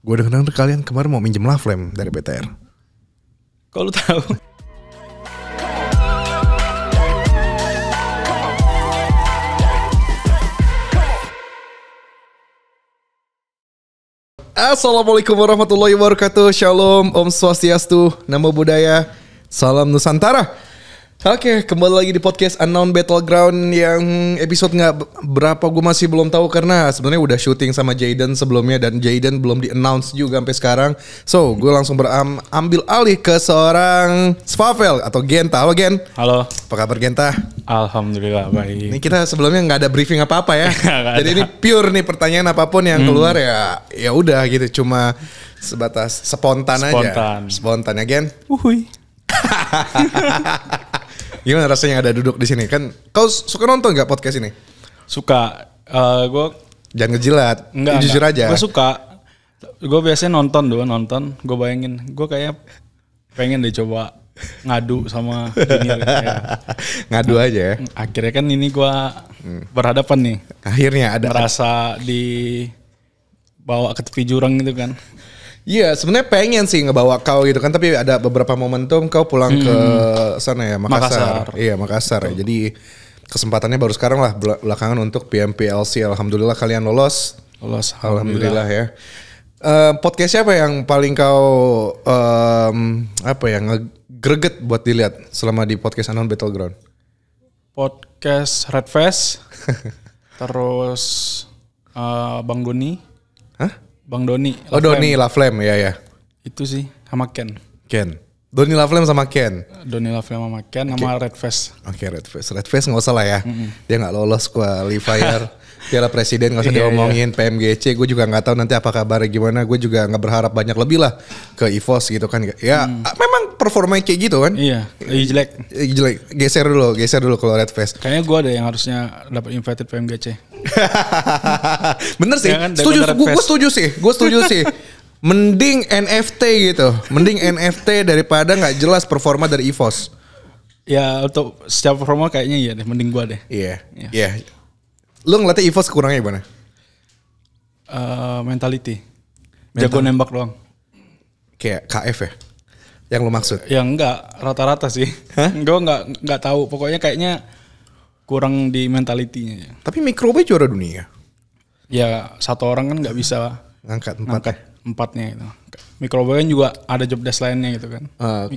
Gue udah dengar kalian kemarin mau minjem lamp dari PTR. Kok lu tahu? Assalamualaikum warahmatullahi wabarakatuh Shalom, Om Swastiastu, Namo Buddhaya Salam Nusantara Oke, okay, kembali lagi di podcast Unknown Battleground yang episode nggak berapa gue masih belum tahu karena sebenarnya udah syuting sama Jaden sebelumnya dan Jaden belum di announce juga sampai sekarang. So, gue langsung beram ambil alih ke seorang Svavel atau Genta. Halo Gen. Halo. Apa kabar Genta? Alhamdulillah baik. Ini kita sebelumnya nggak ada briefing apa apa ya. Jadi ini pure nih pertanyaan apapun yang hmm. keluar hmm. ya ya udah gitu cuma sebatas spontan, spontan. aja. Spontan. Spontan ya Gen. Uhui. Gimana rasanya ada duduk di sini? Kan kau suka nonton nggak podcast ini? Suka. Uh, eh, gue jangan ngejilat. Enggak, jujur enggak. aja. Gue suka. Gue biasanya nonton dulu nonton. Gue bayangin. Gue kayak pengen deh coba ngadu sama ini. Nah, ya. ngadu aja Akhirnya kan ini gue hmm. berhadapan nih. Akhirnya ada merasa di bawa ke tepi jurang itu kan. Iya, sebenarnya pengen sih ngebawa kau gitu kan, tapi ada beberapa momentum kau pulang hmm. ke sana ya Makassar. Makassar. Iya Makassar. Ya. Jadi kesempatannya baru sekarang lah belakangan untuk PMPLC. Alhamdulillah kalian lolos. Lolos. Alhamdulillah, Alhamdulillah ya. Uh, podcast siapa yang paling kau um, apa ya ngegreget buat dilihat selama di podcast Anon Battleground? Podcast Red Face, terus uh, Bang Doni Bang Doni. La oh Doni Laflem ya ya. Itu sih sama Ken. Ken. Doni Laflem sama Ken. Doni Laflem sama Ken okay. sama Red Face. Oke okay, Red Face. Red Face nggak usah lah ya. Mm -hmm. Dia nggak lolos qualifier. Piala Presiden gak usah yeah, iya. diomongin, yeah. PMGC gue juga nggak tahu nanti apa kabar gimana. Gue juga nggak berharap banyak lebih lah ke EVOS gitu kan. Ya hmm. memang performanya kayak gitu kan. Iya, lagi jelek. Jelek. Geser dulu, geser dulu kalau Red Face. Kayaknya gue ada yang harusnya dapat invited PMGC. Bener sih. Ya kan, setuju, gue setuju sih. Gue setuju sih. Mending NFT gitu. Mending NFT daripada nggak jelas performa dari EVOS. Ya untuk setiap performa kayaknya iya deh, mending gue deh. Iya. Yeah. Iya. Yeah. Yeah Lu ngeliatnya Evos kurangnya gimana? Uh, mentality. Mental. Jago nembak doang. Kayak KF ya? Yang lu maksud? Ya enggak, rata-rata sih. Gue enggak enggak tahu. Pokoknya kayaknya kurang di mentalitinya. Tapi mikrobe juara dunia. Ya satu orang kan nggak bisa ngangkat empat. Ngangkat ya? empatnya gitu. Mikrobe kan juga ada job desk lainnya gitu kan. Uh,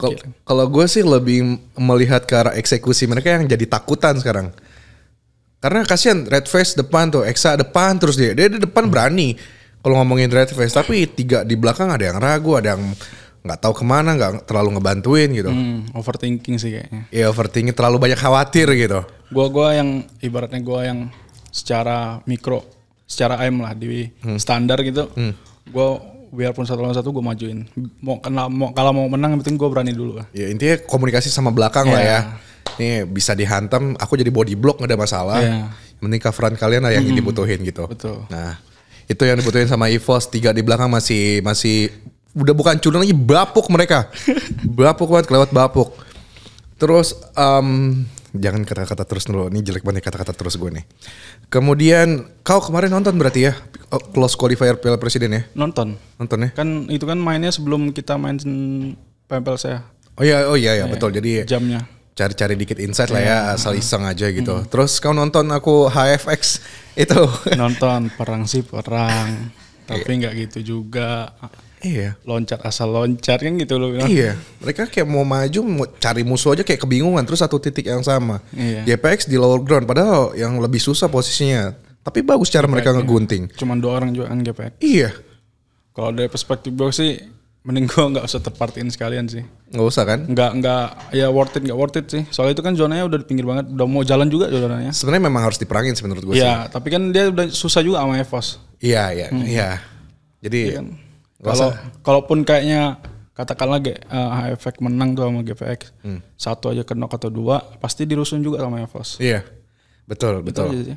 kalau gue sih lebih melihat ke arah eksekusi mereka yang jadi takutan sekarang. Karena kasihan red face depan tuh, exa depan terus dia. Dia di depan berani kalau ngomongin red face, tapi tiga di belakang ada yang ragu, ada yang nggak tahu kemana, nggak terlalu ngebantuin gitu. Hmm, overthinking sih kayaknya. Iya overthinking, terlalu banyak khawatir gitu. Gua gua yang ibaratnya gua yang secara mikro, secara aim lah di hmm. standar gitu. Hmm. Gua biarpun satu lawan satu gue majuin mau kena mau kalau mau menang penting gue berani dulu ya intinya komunikasi sama belakang yeah. lah ya iya. nih bisa dihantam aku jadi body block gak ada masalah yeah. Menikah front kalian lah yang mm -hmm. dibutuhin gitu betul nah itu yang dibutuhin sama Evos tiga di belakang masih masih udah bukan curang lagi bapuk mereka bapuk banget lewat bapuk terus um, jangan kata-kata terus dulu. Ini jelek banget kata-kata terus gue nih. Kemudian kau kemarin nonton berarti ya close oh, qualifier Piala Presiden ya? Nonton. Nonton ya? Kan itu kan mainnya sebelum kita main Pempel saya. Oh iya, oh iya, ya betul. Jadi jamnya cari-cari dikit insight lah iya. ya asal iseng aja gitu. Mm. Terus kau nonton aku HFX itu nonton perang sih perang tapi nggak gitu juga Iya. Loncat asal loncat kan gitu loh. Iya. Mereka kayak mau maju mau cari musuh aja kayak kebingungan terus satu titik yang sama. Iya. JPX di lower ground padahal yang lebih susah posisinya. Tapi bagus cara mereka ngegunting. Cuman dua orang juga kan JPX. Iya. Kalau dari perspektif gue sih mending gue nggak usah terpartin sekalian sih. Nggak usah kan? Nggak nggak ya worth it nggak worth it sih. Soalnya itu kan zonanya udah di pinggir banget, udah mau jalan juga zonanya. Sebenarnya memang harus diperangin sih menurut gue. Iya, tapi kan dia udah susah juga sama Evos. Iya iya hmm. iya. Jadi iya kan? Kalau kalaupun kayaknya katakanlah G, uh, eh, HFX menang tuh sama GVX hmm. satu aja kena atau dua, pasti dirusun juga sama Evos. Iya, betul betul. betul. Gitu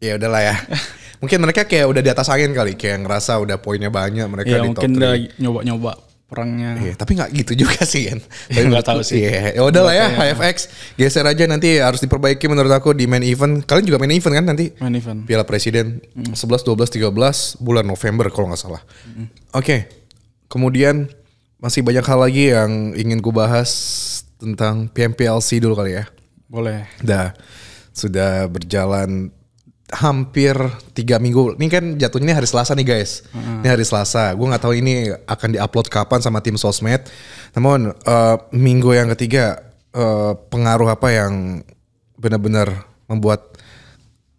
ya udahlah ya. mungkin mereka kayak udah di atas angin kali, kayak ngerasa udah poinnya banyak mereka ya, di mungkin top 3. udah nyoba-nyoba perangnya. Iya, tapi nggak gitu juga sih kan. Tapi nggak tahu sih. Yeah. ya udahlah ya HFX ya. geser aja nanti harus diperbaiki menurut aku di main event. Kalian juga main event kan nanti? Main event. Piala Presiden mm. 11, 12, 13 bulan November kalau nggak salah. Mm. Oke. Okay. Kemudian masih banyak hal lagi yang ingin ku bahas tentang PMPLC dulu kali ya. Boleh. Dah. Sudah berjalan hampir tiga minggu. Ini kan jatuhnya hari Selasa nih guys. Hmm. Ini hari Selasa. Gue nggak tahu ini akan diupload kapan sama tim sosmed. Namun uh, minggu yang ketiga uh, pengaruh apa yang benar-benar membuat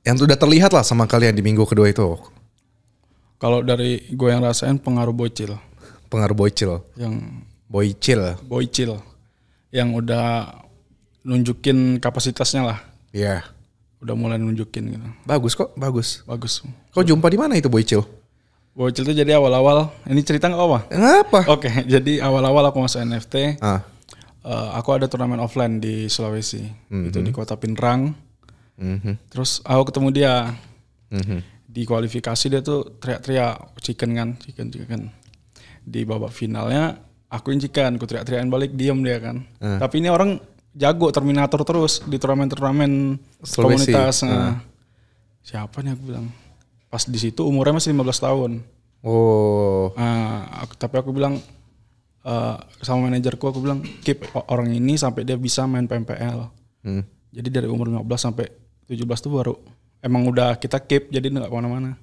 yang sudah terlihat lah sama kalian di minggu kedua itu. Kalau dari gue yang rasain pengaruh bocil. Pengaruh bocil. Yang boycil. Boycil. Yang udah nunjukin kapasitasnya lah. Iya. Yeah udah mulai nunjukin gitu. Bagus kok, bagus. Bagus. Kau jumpa di mana itu Boycil? Boycil tuh jadi awal-awal, ini cerita nggak apa? Ngapa? Oke, okay, jadi awal-awal aku masuk NFT. Ah. Uh, aku ada turnamen offline di Sulawesi, mm-hmm. itu di kota Pinrang. Mm-hmm. Terus aku ketemu dia. Mm-hmm. Di kualifikasi dia tuh teriak-teriak chicken kan, chicken chicken. Di babak finalnya aku yang chicken, aku teriak-teriakin balik, diem dia kan. Uh. Tapi ini orang jago Terminator terus di turnamen-turnamen komunitas. Ah. Nah. Siapa nih aku bilang? Pas di situ umurnya masih 15 tahun. Oh. Nah, aku, tapi aku bilang uh, sama manajerku aku bilang keep orang ini sampai dia bisa main PMPL. Hmm. Jadi dari umur 15 sampai 17 tuh baru emang udah kita keep jadi nggak kemana-mana.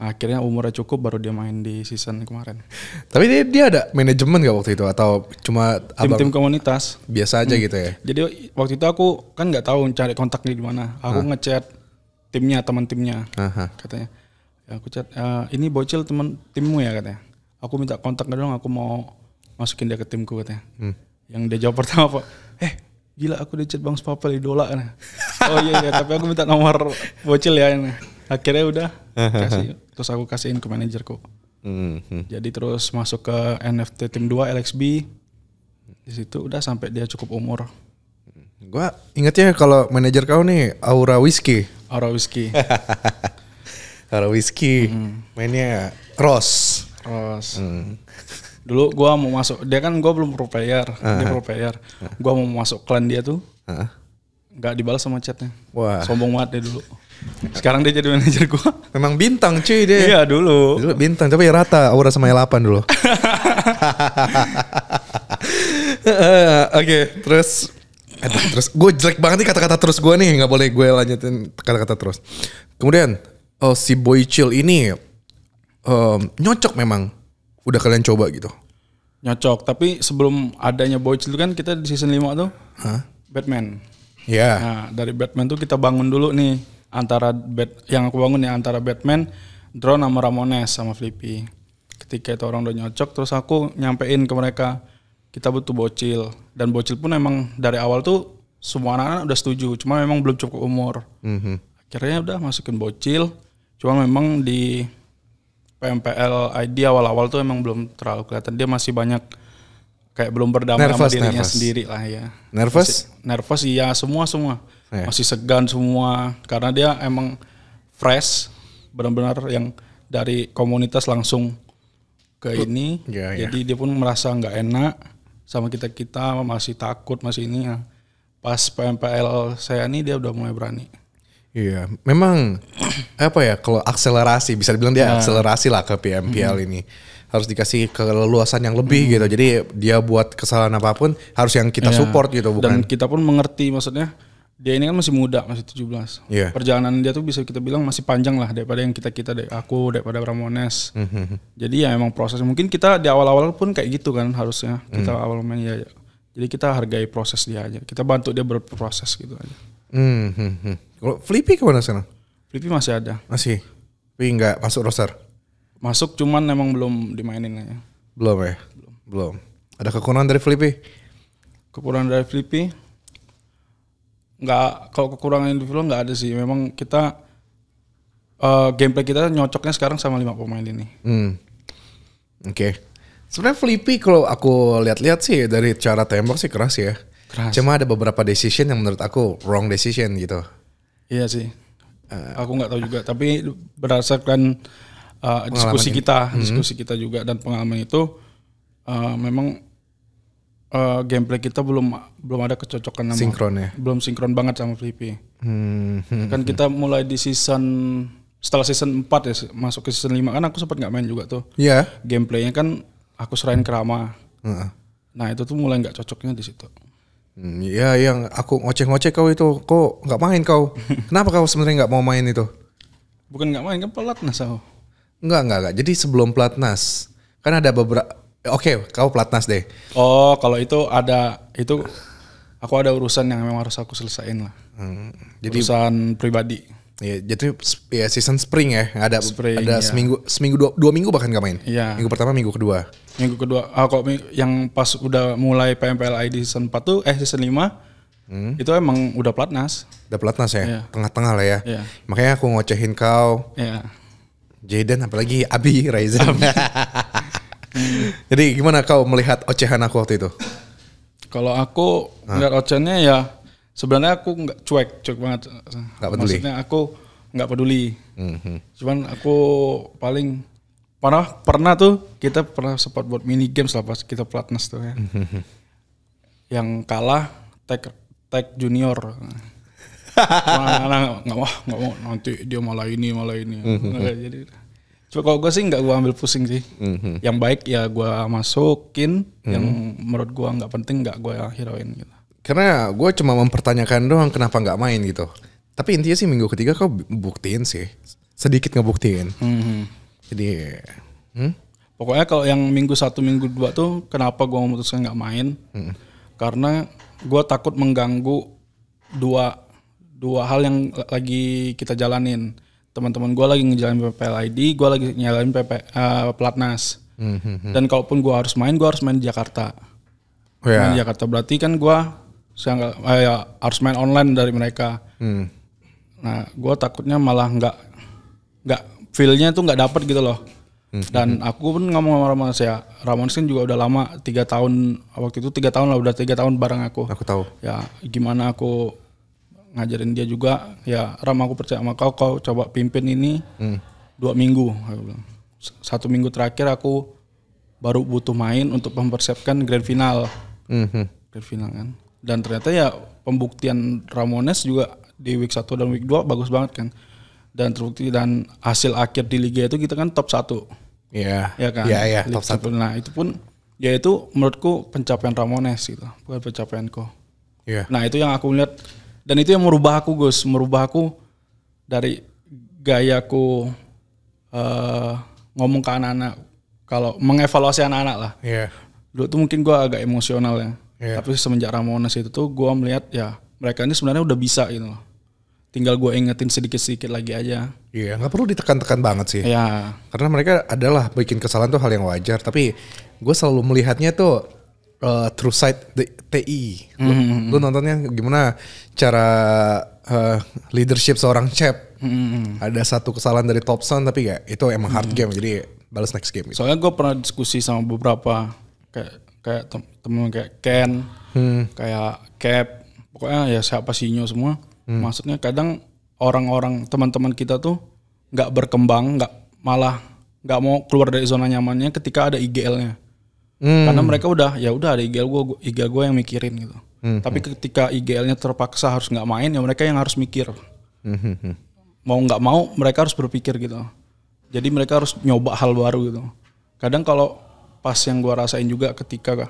Akhirnya umurnya cukup baru dia main di season kemarin. Tapi dia, dia ada manajemen gak waktu itu atau cuma tim-tim komunitas? Biasa aja hmm. gitu ya. Jadi waktu itu aku kan nggak tahu cari kontaknya di mana. Aku ha. ngechat timnya teman timnya Aha. katanya. Ya, aku chat e, ini bocil teman timmu ya katanya. Aku minta kontak dong aku mau masukin dia ke timku katanya. Hmm. Yang dia jawab pertama apa? Eh gila aku di chat Bang Spapel idola kan oh iya iya tapi aku minta nomor bocil ya ini akhirnya udah kasih terus aku kasihin ke manajerku mm-hmm. jadi terus masuk ke NFT tim 2 LXB di situ udah sampai dia cukup umur gua ingetnya kalau manajer kau nih Aura Whiskey Aura Whiskey Aura Whiskey mm. mainnya Ross Ross mm. dulu gua mau masuk dia kan gua belum pro player uh-huh. dia pro player uh gua mau masuk klan dia tuh uh-huh nggak dibalas sama chatnya. Wah. Sombong banget deh dulu. Sekarang dia jadi manajer gua. Memang bintang cuy dia. Iya dulu. Dulu bintang tapi ya rata Aura sama 8 dulu. Eh, oke, okay, terus Aduh, terus gue jelek banget nih kata-kata terus gue nih nggak boleh gue lanjutin kata-kata terus kemudian oh, si boy chill ini um, nyocok memang udah kalian coba gitu nyocok tapi sebelum adanya boy chill kan kita di season 5 tuh Hah? Batman Yeah. Nah dari Batman tuh kita bangun dulu nih antara Bat yang aku bangun ya antara Batman, Drone sama Ramones sama Flippy. Ketika itu orang udah nyocok terus aku nyampein ke mereka kita butuh bocil dan bocil pun emang dari awal tuh semua anak-anak udah setuju cuma memang belum cukup umur. Mm-hmm. Akhirnya udah masukin bocil cuma memang di PMPL ID awal-awal tuh emang belum terlalu kelihatan dia masih banyak kayak belum berdamai nervous, sama dirinya nervous. sendiri lah ya. Nervous? Masih, nervous iya semua semua. Yeah. Masih segan semua karena dia emang fresh benar-benar yang dari komunitas langsung ke iya, ini. Yeah, yeah. Jadi dia pun merasa nggak enak sama kita kita masih takut masih ini ya. Pas PMPL saya ini dia udah mulai berani. Iya, memang apa ya kalau akselerasi bisa dibilang dia yeah. akselerasi lah ke PMPL hmm. ini harus dikasih keleluasan yang lebih hmm. gitu. Jadi dia buat kesalahan apapun harus yang kita yeah. support gitu bukan. Dan kita pun mengerti maksudnya dia ini kan masih muda, masih 17. Yeah. Iya. Perjalanan dia tuh bisa kita bilang masih panjang lah daripada yang kita-kita aku, daripada Ramones. Mm -hmm. Jadi ya emang proses mungkin kita di awal-awal pun kayak gitu kan harusnya. Kita mm. awal main ya, ya jadi kita hargai proses dia aja. Kita bantu dia berproses gitu aja. Mm -hmm. Kalau Flippy kemana sekarang? Flippy masih ada. Masih. Tapi nggak masuk roster. Masuk cuman emang belum dimainin aja. Belum ya? Belum. Belum. Ada kekurangan dari Flippy? Kekurangan dari Flippy? Enggak, kalau kekurangan di film enggak ada sih. Memang kita uh, gameplay kita nyocoknya sekarang sama lima pemain ini. Hmm. Oke. Okay. Sebenarnya Flippy kalau aku lihat-lihat sih dari cara tembak sih keras ya. Keras. Cuma ada beberapa decision yang menurut aku wrong decision gitu. Iya sih. Uh, aku nggak tahu juga, tapi berdasarkan uh, diskusi ini. kita, hmm. diskusi kita juga dan pengalaman itu uh, memang uh, gameplay kita belum belum ada kecocokan sama sinkron ya. Belum sinkron banget sama Flippy. Hmm. Kan kita mulai di season setelah season 4 ya masuk ke season 5 kan aku sempat nggak main juga tuh. Iya. Yeah. Gameplaynya kan aku serahin ke Rama. Uh Nah itu tuh mulai nggak cocoknya di situ. Hmm, yang iya. aku ngoceh-ngoceh kau itu kok nggak main kau. Kenapa kau sebenarnya nggak mau main itu? Bukan nggak main kan pelat nasau Enggak, enggak, enggak. Jadi sebelum Platnas. Kan ada beberapa Oke, okay, kau Platnas deh. Oh, kalau itu ada itu aku ada urusan yang memang harus aku selesain lah. Hmm, jadi urusan pribadi. Iya, jadi ya season spring ya, ada spring, ada iya. seminggu seminggu dua, dua minggu bahkan gak main. Iya. Minggu pertama, minggu kedua. Minggu kedua. Ah, kok yang pas udah mulai PMPL di season 4 tuh eh season 5 Hmm. Itu emang udah platnas Udah platnas ya, iya. tengah-tengah yeah. lah ya. Yeah. Makanya aku ngocehin kau. Yeah. Jaden apalagi Abi Raisa. Jadi gimana kau melihat ocehan aku waktu itu? Kalau aku melihat ocehannya ya sebenarnya aku nggak cuek, cuek banget. Gak peduli. Maksudnya aku nggak peduli. Mm-hmm. Cuman aku paling pernah pernah tuh kita pernah sempat buat mini games lah pas kita pelatnas tuh ya. Mm-hmm. Yang kalah tag tag junior nggak mau, nggak mau nanti dia malah ini, malah ini. Mm-hmm. jadi coba kalau gue sih nggak gue ambil pusing sih. Mm-hmm. Yang baik ya gue masukin, mm-hmm. yang menurut gue nggak penting nggak gue hirauin gitu. Karena gue cuma mempertanyakan doang kenapa nggak main gitu. Tapi intinya sih minggu ketiga kau buktiin sih, sedikit ngebuktiin. Mm-hmm. Jadi, hmm? pokoknya kalau yang minggu satu minggu dua tuh kenapa gue memutuskan nggak main? Mm-hmm. Karena gue takut mengganggu dua dua hal yang lagi kita jalanin. Teman-teman gue lagi ngejalanin PPLID, gue lagi nyalain PP uh, eh, pelatnas. Mm -hmm. Dan kalaupun gue harus main, gue harus main di Jakarta. Oh, yeah. Main di Jakarta berarti kan gue eh, ya, harus main online dari mereka. Mm. Nah, gue takutnya malah nggak nggak feelnya tuh nggak dapet gitu loh. Hmm. Dan aku pun ngomong sama Ramon ya, Ramon kan juga udah lama tiga tahun waktu itu tiga tahun lah udah tiga tahun bareng aku. Aku tahu. Ya gimana aku ngajarin dia juga ya Ram aku percaya sama kau kau coba pimpin ini hmm. dua minggu satu minggu terakhir aku baru butuh main untuk mempersiapkan grand final hmm. grand final kan dan ternyata ya pembuktian Ramones juga di week 1 dan week 2 bagus banget kan dan terbukti dan hasil akhir di liga itu kita kan top satu Iya. Yeah. Ya kan? yeah, yeah, top satu. Nah, itu pun ya itu menurutku pencapaian Ramones gitu, bukan pencapaianku. Iya. Yeah. Nah, itu yang aku lihat dan itu yang merubah aku Gus, merubah aku dari gayaku uh, ngomong ke anak-anak kalau mengevaluasi anak-anak lah. Yeah. Dulu tuh mungkin gue agak emosional ya. Yeah. Tapi semenjak Ramones itu tuh gue melihat ya mereka ini sebenarnya udah bisa gitu loh. Tinggal gue ingetin sedikit-sedikit lagi aja. Iya, yeah, nggak perlu ditekan-tekan banget sih. Iya. Yeah. Karena mereka adalah bikin kesalahan tuh hal yang wajar. Tapi gue selalu melihatnya tuh uh, True the TI. Mm -hmm. Lu, mm-hmm, mm-hmm. lu nontonnya gimana cara uh, leadership seorang chef. Mm -hmm. Ada satu kesalahan dari Thompson tapi ya itu emang hard mm -hmm. game jadi balas next game. Gitu. Soalnya gue pernah diskusi sama beberapa kayak kayak temen kayak Ken, hmm. kayak Cap, pokoknya ya siapa nyo semua. Hmm. Maksudnya kadang orang-orang teman-teman kita tuh nggak berkembang, nggak malah nggak mau keluar dari zona nyamannya ketika ada IGL-nya. Hmm. Karena mereka udah ya udah ada IGL gue IGL gue yang mikirin gitu. Hmm. Tapi hmm. ketika IGL-nya terpaksa harus nggak main ya mereka yang harus mikir. Hmm, hmm, hmm. Mau nggak mau mereka harus berpikir gitu. Jadi mereka harus nyoba hal baru gitu. Kadang kalau pas yang gue rasain juga ketika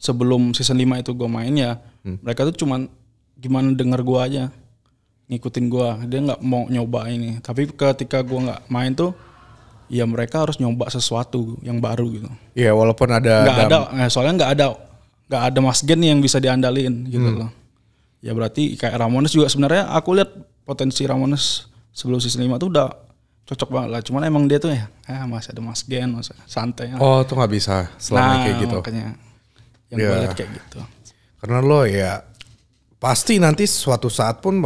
sebelum season 5 itu gue main ya hmm. mereka tuh cuman gimana denger gue aja ngikutin gue dia nggak mau nyoba ini tapi ketika gue nggak main tuh ya mereka harus nyoba sesuatu yang baru gitu. Iya, yeah, walaupun ada nggak ada eh, soalnya nggak ada nggak ada Mas Gen yang bisa diandalin gitu hmm. loh. Ya berarti kayak Ramones juga sebenarnya aku lihat potensi Ramones sebelum season 5 tuh udah cocok banget lah. Cuman emang dia tuh ya eh, masih ada Mas Gen, masih santai. Lah. Oh, tuh nggak bisa selama nah, kayak gitu. makanya yang yeah. kayak gitu. Karena lo ya pasti nanti suatu saat pun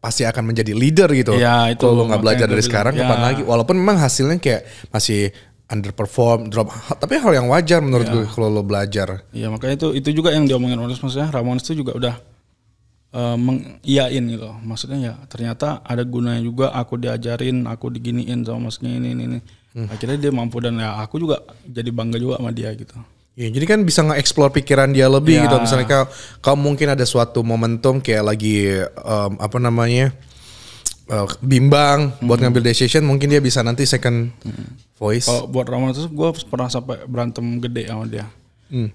pasti akan menjadi leader gitu. Ya, itu Kalau lo nggak belajar dari sekarang ya. kapan lagi? Walaupun memang hasilnya kayak masih underperform, drop, tapi hal yang wajar menurut ya. gue kalau lo belajar. Iya makanya itu itu juga yang diomongin Ramones maksudnya Ramones itu juga udah uh, mengiyain gitu. Maksudnya ya ternyata ada gunanya juga aku diajarin, aku diginiin sama masnya ini ini. ini. Hmm. Akhirnya dia mampu dan ya aku juga jadi bangga juga sama dia gitu. Ya, jadi kan bisa nge-explore pikiran dia lebih ya. gitu. Misalnya kalau kau mungkin ada suatu momentum kayak lagi um, apa namanya uh, bimbang hmm. buat ngambil decision, mungkin dia bisa nanti second hmm. voice. Kalau buat Roman itu gue pernah sampai berantem gede sama dia. Hmm.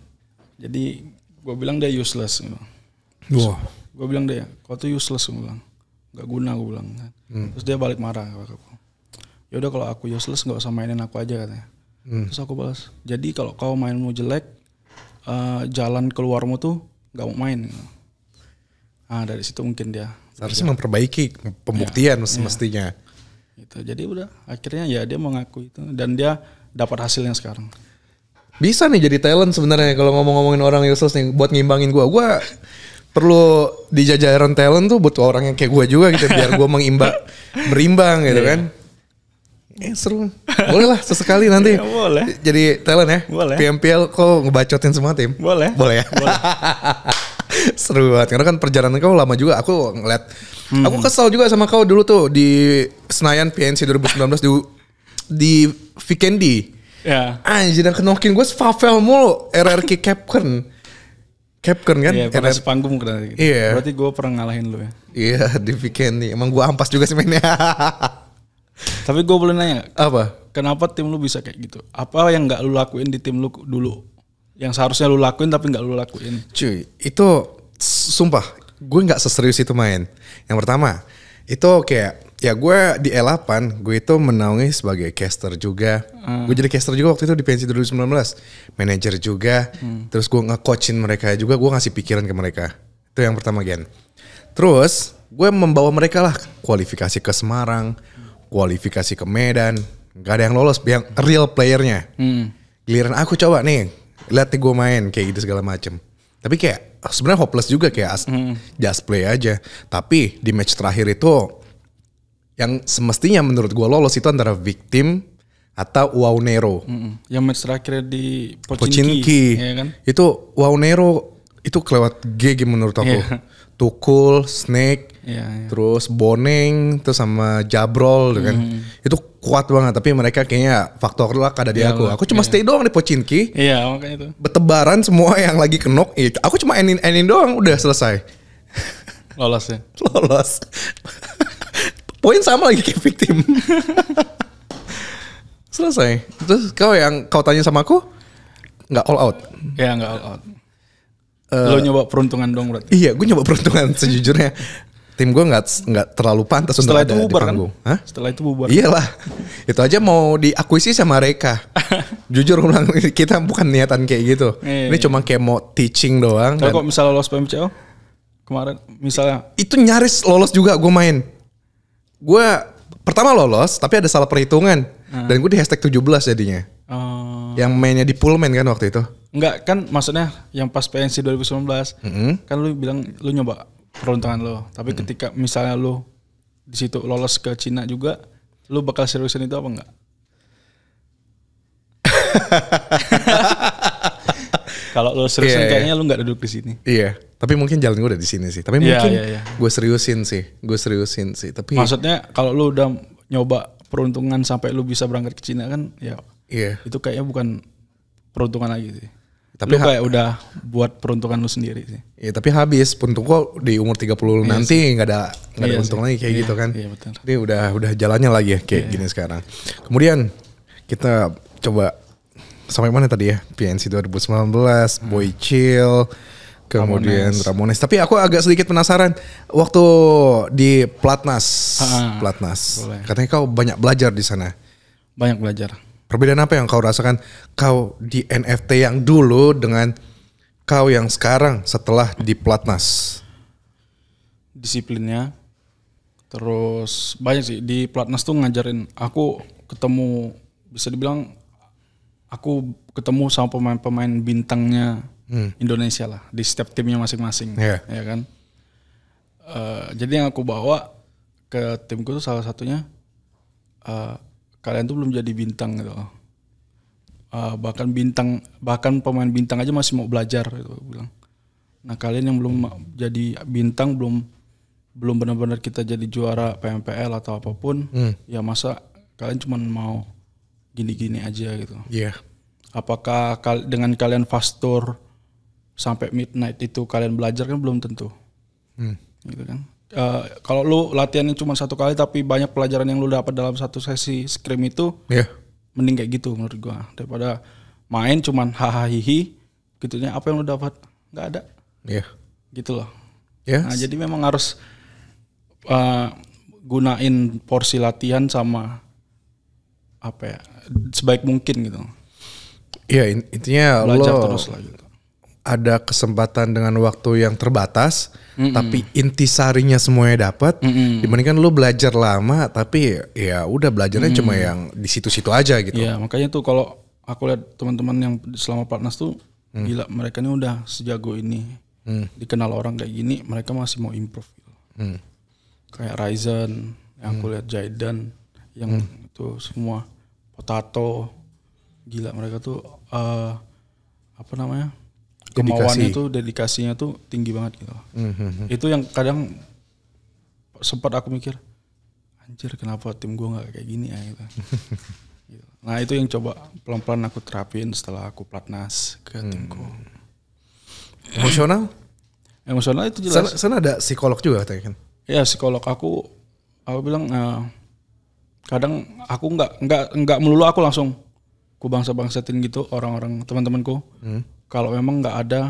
Jadi gue bilang dia useless. Gitu. Wow. Gue bilang dia, kau tuh useless gue bilang, nggak guna gue bilang. Hmm. Terus dia balik marah. Ya udah kalau aku useless nggak usah mainin aku aja katanya Hmm. Terus aku balas, jadi kalau kau mainmu jelek, uh, jalan keluarmu tuh nggak mau main. Nah dari situ mungkin dia. Harusnya memperbaiki iya, pembuktian ya, semestinya. Ya. Gitu. Jadi udah akhirnya ya dia mengaku itu dan dia dapat hasilnya sekarang. Bisa nih jadi talent sebenarnya kalau ngomong-ngomongin orang useless nih buat ngimbangin gua. Gua perlu di talent tuh buat orang yang kayak gua juga gitu biar gua mengimbang berimbang gitu yeah. kan Eh seru. Boleh lah sesekali nanti. Ya, boleh. Jadi talent ya. Boleh. PMPL kok ngebacotin semua tim. Boleh. Boleh ya. Boleh. seru banget. Karena kan perjalanan kau lama juga. Aku ngeliat. Hmm. Aku kesel juga sama kau dulu tuh di Senayan PNC 2019 di di Vikendi. Ya. Anjir dan kenokin gue sefavel mulu RRQ Capcom. Capcom kan? Iya, pernah sepanggung kan. Iya. Berarti gue pernah ngalahin lu ya. Iya, di Vikendi. Emang gue ampas juga sih mainnya. Tapi gue boleh nanya apa? Kenapa tim lu bisa kayak gitu? Apa yang nggak lu lakuin di tim lu dulu? Yang seharusnya lu lakuin tapi nggak lu lakuin? Cuy, itu sumpah gue nggak seserius itu main. Yang pertama itu kayak ya gue di L8 gue itu menaungi sebagai caster juga hmm. gue jadi caster juga waktu itu di pensi 2019 manager juga hmm. terus gue ngecoachin mereka juga gue ngasih pikiran ke mereka itu yang pertama gen terus gue membawa mereka lah kualifikasi ke Semarang kualifikasi ke Medan, nggak ada yang lolos, yang real playernya. Hmm. Giliran ah, aku coba nih, lihat nih gue main kayak gitu segala macem. Tapi kayak ah, sebenarnya hopeless juga kayak hmm. just play aja. Tapi di match terakhir itu yang semestinya menurut gue lolos itu antara victim atau wow nero hmm. Yang match terakhir di Pochinki, pochinki. Ya kan? itu nero itu kelewat GG menurut aku. Yeah. Tukul, Snake, yeah, iya. terus Boning terus sama Jabrol, gitu kan hmm. itu kuat banget. Tapi mereka kayaknya faktor luck ada di iya, aku. aku cuma yeah. stay doang di pochinki Iya makanya itu. Betebaran semua yang lagi kenok, itu. Ya, aku cuma enin enin doang udah selesai. Lolos ya. Lolos. Poin sama lagi kayak victim. selesai. Terus kau yang kau tanya sama aku nggak all out. Ya nggak all out. Uh, Lo nyoba peruntungan dong berarti. Iya, gue nyoba peruntungan sejujurnya tim gue nggak nggak terlalu pantas setelah untuk itu ada bubar, di kan? panggung. Kan? Hah? Setelah itu bubar. Iyalah, itu aja mau diakuisi sama mereka. Jujur ulang, kita bukan niatan kayak gitu. E, Ini e. cuma kayak mau teaching doang. Kalau kok misalnya lolos PMCO kemarin, misalnya itu nyaris lolos juga gue main. Gue pertama lolos, tapi ada salah perhitungan hmm. dan gue di hashtag 17 jadinya. Oh. Yang mainnya di Pullman kan waktu itu? Enggak kan maksudnya yang pas PNC 2019 mm -hmm. kan lu bilang lu nyoba peruntungan lo. Tapi hmm. ketika misalnya lo di situ lolos ke Cina juga, lo bakal seriusin itu apa enggak? Kalau lo seriusin yeah, iya. kayaknya yeah. lo nggak duduk di sini. Iya. Yeah. Tapi mungkin jalan gue udah di sini sih. Tapi iya, mungkin yeah, yeah. gue seriusin sih. Gue seriusin sih. Tapi maksudnya kalau lo udah nyoba peruntungan sampai lo bisa berangkat ke Cina kan, ya. Yeah. Itu kayaknya bukan peruntungan lagi sih tapi lu kayak udah buat peruntungan lu sendiri sih. Iya, tapi habis peruntung kok di umur 30 puluh iya nanti nggak ada nggak iya ada untung lagi kayak iya, gitu kan. Iya, betul. Jadi udah udah jalannya lagi ya kayak iya. gini sekarang. Kemudian kita coba sampai mana tadi ya? PNC 2019, hmm. Boy Chill, kemudian Ramones. Ramones. Tapi aku agak sedikit penasaran waktu di Platnas, ha, Platnas. Boleh. Katanya kau banyak belajar di sana. Banyak belajar Perbedaan apa yang kau rasakan kau di NFT yang dulu dengan kau yang sekarang setelah di Platnas? Disiplinnya, terus banyak sih di Platnas tuh ngajarin aku ketemu bisa dibilang aku ketemu sama pemain-pemain bintangnya hmm. Indonesia lah di setiap timnya masing-masing, yeah. ya kan. Uh, jadi yang aku bawa ke timku itu salah satunya uh, kalian tuh belum jadi bintang gitu uh, bahkan bintang bahkan pemain bintang aja masih mau belajar gitu bilang nah kalian yang belum jadi bintang belum belum benar-benar kita jadi juara PMPL atau apapun hmm. ya masa kalian cuma mau gini-gini aja gitu iya yeah. apakah kal dengan kalian fast tour sampai midnight itu kalian belajar kan belum tentu hmm. gitu kan Uh, kalau lu latihannya cuma satu kali tapi banyak pelajaran yang lu dapat dalam satu sesi scrim itu, yeah. mending kayak gitu menurut gua daripada main cuman hahaha nya gitu. apa yang lu dapat nggak ada, yeah. gitu loh. Yes. Iya. Nah jadi memang harus uh, gunain porsi latihan sama apa ya sebaik mungkin gitu. Iya intinya belajar lo terus lah gitu ada kesempatan dengan waktu yang terbatas, mm inti tapi intisarinya semuanya dapat. Mm hmm Dibandingkan lu belajar lama, tapi ya udah belajarnya mm hmm cuma yang di situ-situ aja gitu. Iya, makanya tuh kalau aku lihat teman-teman yang selama partners tuh mm. gila mereka ini udah sejago ini, mm. dikenal orang kayak gini, mereka masih mau improve. Mm. Kayak Ryzen, yang mm. aku hmm. lihat Jaden, yang mm. itu semua Potato, gila mereka tuh uh, apa namanya? kemauannya Dedikasi. tuh dedikasinya tuh tinggi banget gitu. Mm-hmm. Itu yang kadang sempat aku mikir anjir kenapa tim gua nggak kayak gini ya gitu. gitu. nah itu yang coba pelan-pelan aku terapin setelah aku platnas ke hmm. timku. Emosional? Emosional itu jelas. Sana, ada psikolog juga katanya kan? Ya psikolog aku aku bilang uh, kadang aku nggak nggak nggak melulu aku langsung ku bangsa-bangsatin gitu orang-orang teman-temanku. Hmm kalau memang nggak ada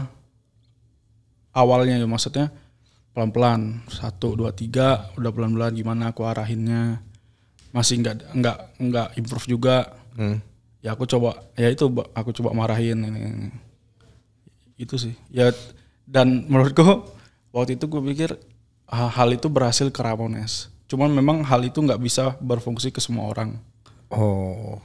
awalnya ya maksudnya pelan-pelan satu dua tiga udah pelan-pelan gimana aku arahinnya masih nggak nggak nggak improve juga hmm. ya aku coba ya itu aku coba marahin ini, itu sih ya dan menurutku waktu itu gue pikir hal itu berhasil ke Ramones cuman memang hal itu nggak bisa berfungsi ke semua orang oh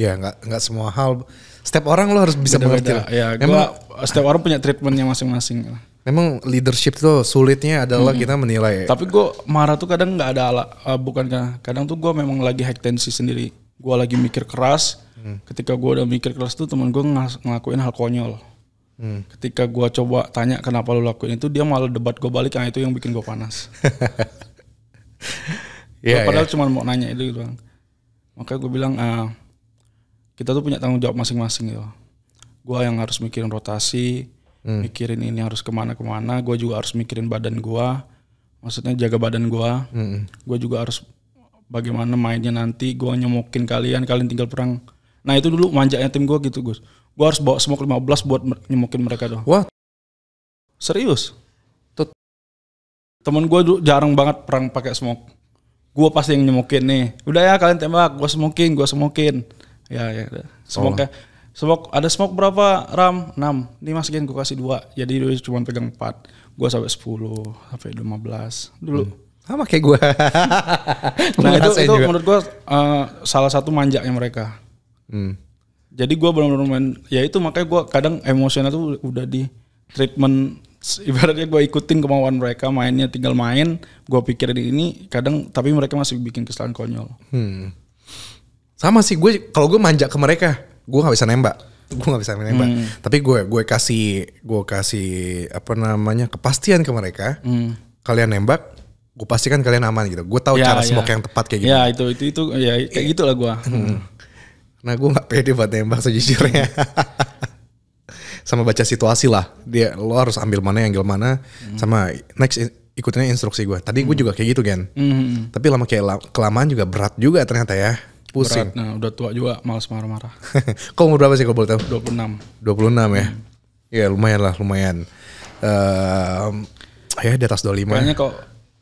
Ya nggak nggak semua hal. Setiap orang lo harus bisa Beda -beda. mengerti. Lah. Ya, Memang gua, setiap orang punya treatmentnya masing-masing. Memang leadership itu sulitnya adalah hmm. kita menilai. Tapi gue marah tuh kadang nggak ada ala, uh, eh, bukan kadang tuh gue memang lagi high tensi sendiri. Gue lagi mikir keras. Hmm. Ketika gue udah mikir keras tuh teman gue ng ngelakuin hal konyol. Hmm. Ketika gue coba tanya kenapa lo lakuin itu dia malah debat gue balik. yang ah, itu yang bikin gue panas. yeah, padahal yeah. cuma mau nanya itu gitu bang. Makanya gue bilang. Uh, kita tuh punya tanggung jawab masing-masing gitu. Gue yang harus mikirin rotasi, hmm. mikirin ini harus kemana-kemana. Gue juga harus mikirin badan gue, maksudnya jaga badan gue. Hmm. Gue juga harus bagaimana mainnya nanti. Gue nyemokin kalian, kalian tinggal perang. Nah itu dulu manjanya tim gue gitu Gus. Gue harus bawa smoke 15 buat nyemokin mereka doang. Wah. Serius. Tut. Temen gue dulu jarang banget perang pakai smoke. Gue pasti yang nyemokin nih. Udah ya kalian tembak, gue semokin, gue semokin. Ya, ya. Semoga oh. ada smoke berapa RAM? 6. Ini Mas Gen gue kasih dua, Jadi dulu cuma pegang 4. Gua sampai 10, sampai 15. Dulu. Hmm. Sama kayak gue. nah itu, itu menurut gue uh, salah satu manjaknya mereka. Hmm. Jadi gue benar-benar main, ya itu makanya gue kadang emosional tuh udah di treatment ibaratnya gue ikutin kemauan mereka mainnya tinggal main gue pikirin ini kadang tapi mereka masih bikin kesalahan konyol hmm sama sih gue kalau gue manja ke mereka gue nggak bisa nembak gue nggak bisa nembak hmm. tapi gue gue kasih gue kasih apa namanya kepastian ke mereka hmm. kalian nembak gue pastikan kalian aman gitu gue tahu ya, cara ya. smoke yang tepat kayak gitu ya itu itu itu ya kayak iya. gitulah gue hmm. nah gue nggak pede buat nembak sejujurnya sama baca situasi lah dia lo harus ambil mana yang mana hmm. sama next ikutnya instruksi gue. Tadi gue hmm. juga kayak gitu kan. Hmm. Tapi lama kayak kelamaan juga berat juga ternyata ya. Pusing. Berat. Nah, udah tua juga, males marah-marah. Kok umur berapa sih kalau boleh tahu? 26. 26 ya. Hmm. Ya, lumayan lah, lumayan. Uh, ya di atas 25. Kayaknya kok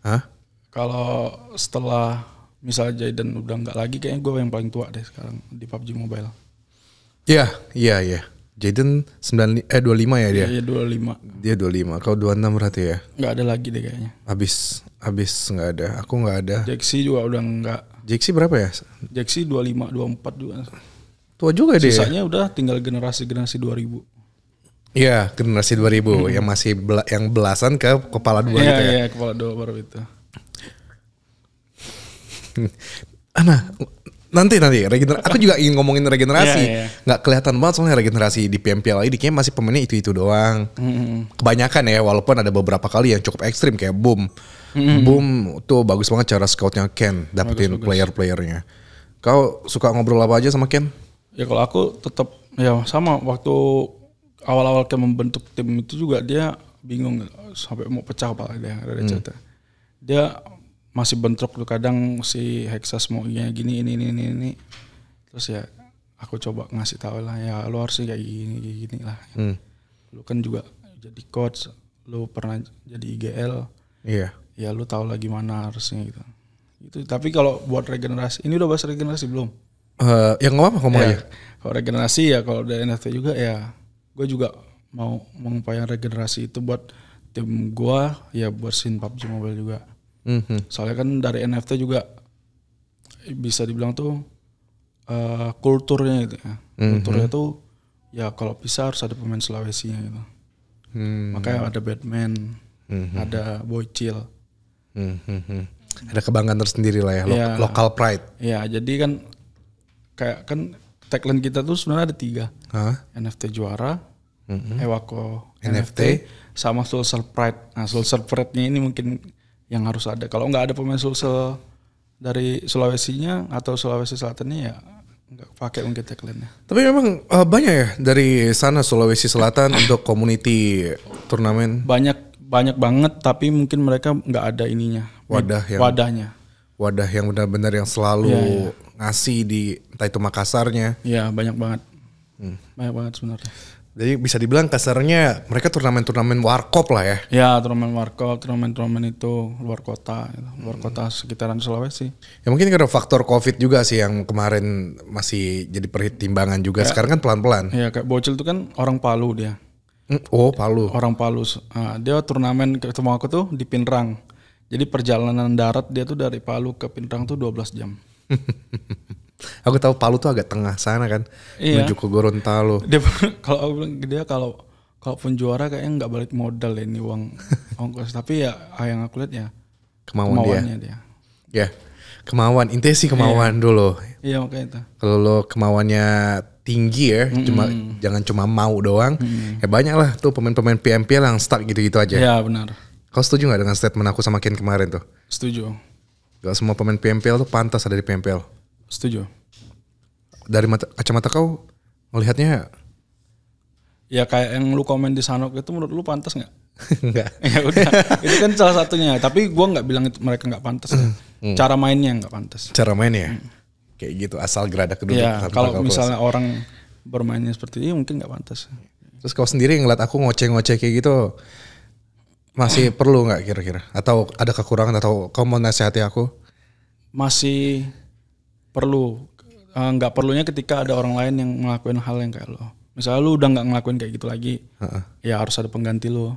Hah? Kalau setelah misalnya Jaden udah nggak lagi kayaknya gue yang paling tua deh sekarang di PUBG Mobile. Iya, iya, iya. Jaden sembilan eh dua lima ya dia? Iya, dua lima. Dia dua 25. Kau enam berarti ya? Nggak ada lagi deh kayaknya. Habis habis nggak ada. Aku nggak ada. Jeksi juga udah nggak Jeksi berapa ya? lima 25, 24 juga. Tua juga Sisanya dia. Ya? Sisanya udah tinggal generasi-generasi 2000. Iya, generasi 2000 hmm. yang masih bela yang belasan ke kepala dua ya, gitu ya. Iya, kepala dua baru itu. Ana, nanti nanti regenerasi. Aku juga ingin ngomongin regenerasi. Iya, iya, Nggak kelihatan banget soalnya regenerasi di PMPL ini kayaknya masih pemainnya itu-itu doang. Hmm. Kebanyakan ya, walaupun ada beberapa kali yang cukup ekstrim kayak boom Mm-hmm. Boom tuh bagus banget cara scoutnya Ken dapetin player-playernya. Kau suka ngobrol apa aja sama Ken? Ya kalau aku tetap ya sama waktu awal-awal Ken membentuk tim itu juga dia bingung sampai mau pecah apa dia ada hmm. cerita. Dia masih bentrok tuh kadang si Hexas mau ya gini ini ini ini, ini. terus ya aku coba ngasih tahu lah ya lu harus kayak gini kayak gini lah hmm. lu kan juga jadi coach lu pernah jadi IGL iya yeah ya lu tau lah gimana harusnya gitu itu tapi kalau buat regenerasi ini udah bahas regenerasi belum uh, ya nggak apa-apa ngomong ya, aja kalau regenerasi ya kalau dari NFT juga ya gue juga mau mengupayakan regenerasi itu buat tim gue ya buat sin PUBG Mobile juga mm-hmm. soalnya kan dari NFT juga bisa dibilang tuh uh, kulturnya gitu ya mm-hmm. kulturnya tuh ya kalau bisa harus ada pemain Sulawesi gitu mm-hmm. makanya ada Batman mm-hmm. ada Chill. Hmm, hmm, hmm. Ada kebanggaan tersendiri lah ya, lo ya lokal pride. Ya, jadi kan kayak kan tagline kita tuh sebenarnya ada tiga. Hah? NFT juara, hmm, hmm. Ewako NFT, NFT, sama social Pride. Nah, social Pride-nya ini mungkin yang harus ada. Kalau nggak ada pemain social dari Sulawesinya atau Sulawesi Selatan ya nggak pakai mungkin tagline-nya. Tapi memang uh, banyak ya dari sana Sulawesi Selatan untuk community turnamen. Banyak banyak banget tapi mungkin mereka nggak ada ininya wadah yang wadahnya wadah yang benar-benar yang selalu ya, ya. ngasih di entah itu Makassarnya ya banyak banget hmm. banyak banget sebenarnya jadi bisa dibilang kasarnya mereka turnamen-turnamen warkop lah ya ya turnamen warkop turnamen-turnamen itu luar kota ya. luar hmm. kota sekitaran Sulawesi ya mungkin karena faktor covid juga sih yang kemarin masih jadi pertimbangan juga ya. sekarang kan pelan-pelan ya kayak bocil itu kan orang Palu dia Hmm, oh Palu. Orang Palu. Nah, dia turnamen ketemu aku tuh di Pinrang. Jadi perjalanan darat dia tuh dari Palu ke Pinrang tuh 12 jam. aku tahu Palu tuh agak tengah sana kan, iya. menuju ke Gorontalo. Dia kalau aku bilang dia kalau kalaupun juara kayaknya nggak balik modal ya ini uang ongkos. Tapi ya ah, yang aku lihat ya kemauan kemauannya dia. dia. Ya kemauan intinya kemauan iya. dulu. Iya makanya itu. Kalau lo kemauannya tinggi ya, mm-hmm. cuma jangan cuma mau doang. Mm-hmm. Ya banyak lah tuh pemain-pemain PMPL yang start gitu-gitu aja. Ya benar. Kau setuju nggak dengan statement aku sama Ken kemarin tuh? Setuju. Gak semua pemain PMPL tuh pantas ada di PMPL. Setuju. Dari mata, kacamata kau melihatnya? Ya kayak yang lu komen di Sanok itu menurut lu pantas nggak? Enggak. ya udah, itu kan salah satunya. Tapi gue nggak bilang itu mereka nggak pantas. Mm. Cara mainnya nggak pantas. Cara mainnya. Mm kayak gitu asal geradak keduduk. Ya, kalau misalnya orang bermainnya seperti ini mungkin nggak pantas. Terus kau sendiri ngeliat aku ngoceh-ngoceh kayak gitu masih perlu nggak kira-kira? Atau ada kekurangan atau kau mau nasihati aku? Masih perlu. Eh, nggak uh, perlunya ketika ada orang lain yang ngelakuin hal yang kayak lo. Misalnya lu udah nggak ngelakuin kayak gitu lagi, uh-uh. ya harus ada pengganti lo.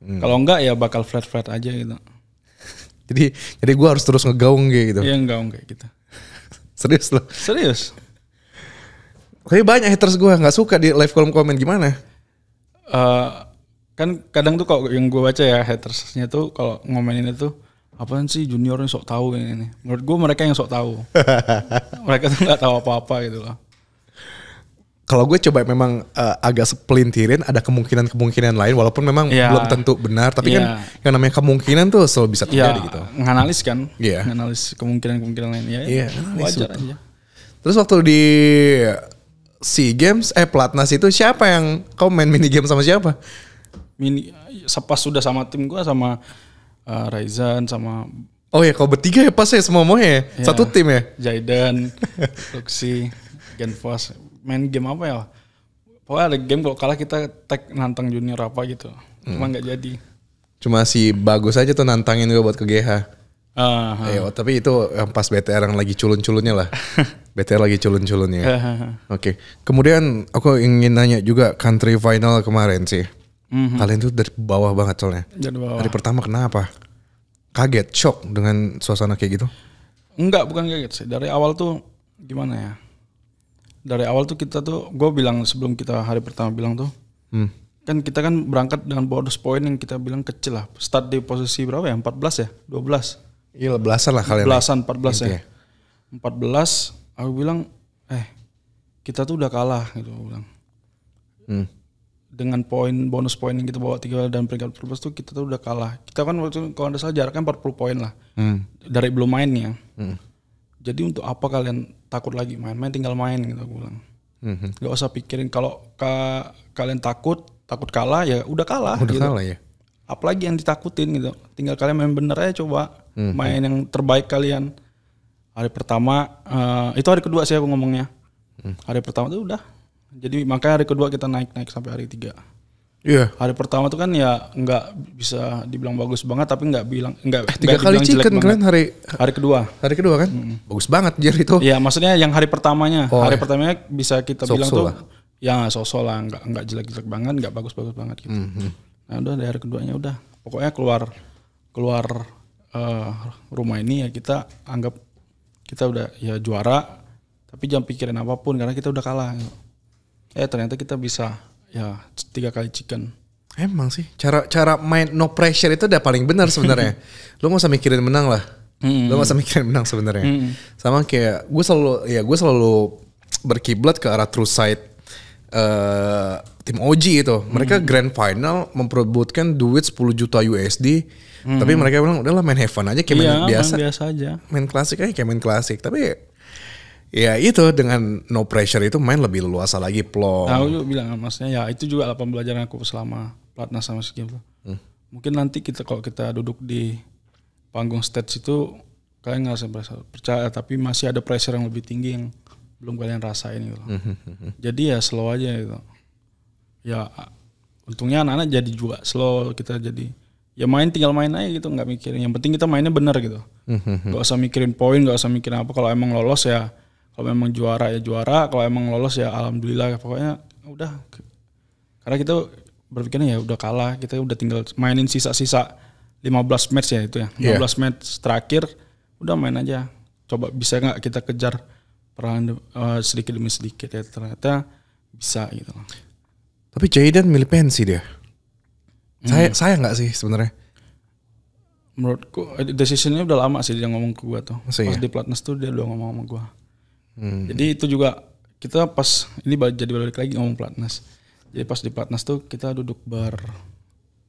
Hmm. Kalau enggak ya bakal flat-flat aja gitu. jadi jadi gue harus terus ngegaung kayak gitu. Iya ngegaung kayak gitu. Serius loh. Serius. Kayak banyak haters gue nggak suka di live kolom komen gimana? Uh, kan kadang tuh kalau yang gue baca ya hatersnya tuh kalau ngomenin itu apa sih juniornya sok tahu ini, ini. Menurut gue mereka yang sok tahu. mereka tuh nggak tahu apa-apa gitu loh kalau gue coba memang uh, agak sepelintirin ada kemungkinan-kemungkinan lain walaupun memang yeah. belum tentu benar tapi yeah. kan iya. yang namanya kemungkinan tuh selalu bisa iya, terjadi yeah. gitu. Nganalis kan? Iya. Yeah. Nganalis kemungkinan-kemungkinan lain ya. ya iya, yeah, wajar aja. Terus waktu di SEA Games eh pelatnas itu siapa yang kau main mini game sama siapa? Mini sepas sudah sama tim gue sama uh, Raizan sama Oh ya, kau bertiga ya pas ya semua ya. Yeah. Satu tim ya. Jaidan, Luxi, Genfas, main game apa ya? Pokoknya ada game kalau kalah kita tag nantang junior apa gitu. Cuma hmm. nggak jadi. Cuma si bagus aja tuh nantangin gue buat ke GH. Uh, Ayo, ah, iya, ah. tapi itu yang eh, pas BTR yang lagi culun-culunnya lah. BTR lagi culun-culunnya. Ah, Oke. Okay. Kemudian aku ingin nanya juga country final kemarin sih. Uh mhm. -huh. Kalian tuh dari bawah banget soalnya. Dari bawah. Hari pertama kenapa? Kaget, shock dengan suasana kayak gitu? Enggak, bukan kaget sih. Dari awal tuh gimana ya? dari awal tuh kita tuh gue bilang sebelum kita hari pertama bilang tuh hmm. kan kita kan berangkat dengan bonus poin yang kita bilang kecil lah start di posisi berapa ya 14 ya 12 iya belasan lah kalian ya. belasan 14 ya. ya 14 aku bilang eh kita tuh udah kalah gitu aku bilang hmm. dengan poin bonus poin yang kita bawa tiga dan peringkat 14 tuh kita tuh udah kalah kita kan waktu kalau ada salah jaraknya 40 poin lah hmm. dari belum main ya hmm. jadi untuk apa kalian takut lagi main-main tinggal main gitu aku bilang mm-hmm. Gak usah pikirin kalau ka, kalian takut takut kalah ya udah kalah udah gitu. kalah ya apalagi yang ditakutin gitu tinggal kalian main bener aja coba mm-hmm. main yang terbaik kalian hari pertama uh, itu hari kedua sih aku ngomongnya mm. hari pertama tuh udah jadi makanya hari kedua kita naik naik sampai hari tiga Iya. Hari pertama tuh kan ya nggak bisa dibilang bagus banget, tapi nggak bilang nggak eh, tiga kali chicken kalian hari hari kedua. Hari kedua kan, hmm. bagus banget jadi itu. Iya, maksudnya yang hari pertamanya, oh, hari eh. pertamanya bisa kita -so bilang tuh lah. ya sosok lah, nggak nggak jelek-jelek banget, nggak bagus-bagus banget gitu. Mm -hmm. Nah udah dari hari keduanya udah, pokoknya keluar keluar uh, rumah ini ya kita anggap kita udah ya juara, tapi jangan pikirin apapun karena kita udah kalah. Eh ternyata kita bisa ya tiga kali chicken emang sih cara cara main no pressure itu udah paling benar sebenarnya lo gak usah mikirin menang lah mm-hmm. lo gak usah mikirin menang sebenarnya mm-hmm. sama kayak gue selalu ya gue selalu berkiblat ke arah true side uh, tim OG itu mereka mm-hmm. grand final memperebutkan duit 10 juta USD hmm tapi mereka bilang udahlah main heaven aja kayak main iya, biasa biasa aja main klasik aja eh, kayak main klasik tapi Ya itu dengan no pressure itu main lebih leluasa lagi plong. aku juga bilang maksudnya ya itu juga lah pembelajaran aku selama pelatnas sama si Hmm. Mungkin nanti kita kalau kita duduk di panggung stage itu kalian nggak usah percaya tapi masih ada pressure yang lebih tinggi yang belum kalian rasain gitu. Hmm, hmm, hmm, hmm. Jadi ya slow aja gitu. Ya untungnya anak-anak jadi juga slow kita jadi ya main tinggal main aja gitu nggak mikirin yang penting kita mainnya benar gitu. Hmm. Gak usah mikirin poin, gak usah mikirin apa kalau emang lolos ya kalau memang juara ya juara kalau emang lolos ya alhamdulillah pokoknya udah karena kita berpikirnya ya udah kalah kita udah tinggal mainin sisa-sisa 15 match ya itu ya 15 iya. yeah. match terakhir udah main aja coba bisa nggak kita kejar perlahan uh, eh, sedikit demi sedikit ya ternyata bisa gitu Tapi Jaden milih pensi dia. Hmm. Saya saya nggak sih sebenarnya. Menurutku eh, decisionnya udah lama sih dia ngomong ke gue tuh. Maksudnya? Pas iya? di platnas tuh dia udah ngomong sama gue. Hmm. Jadi itu juga kita pas ini jadi balik lagi ngomong pelatnas. Jadi pas di pelatnas tuh kita duduk bar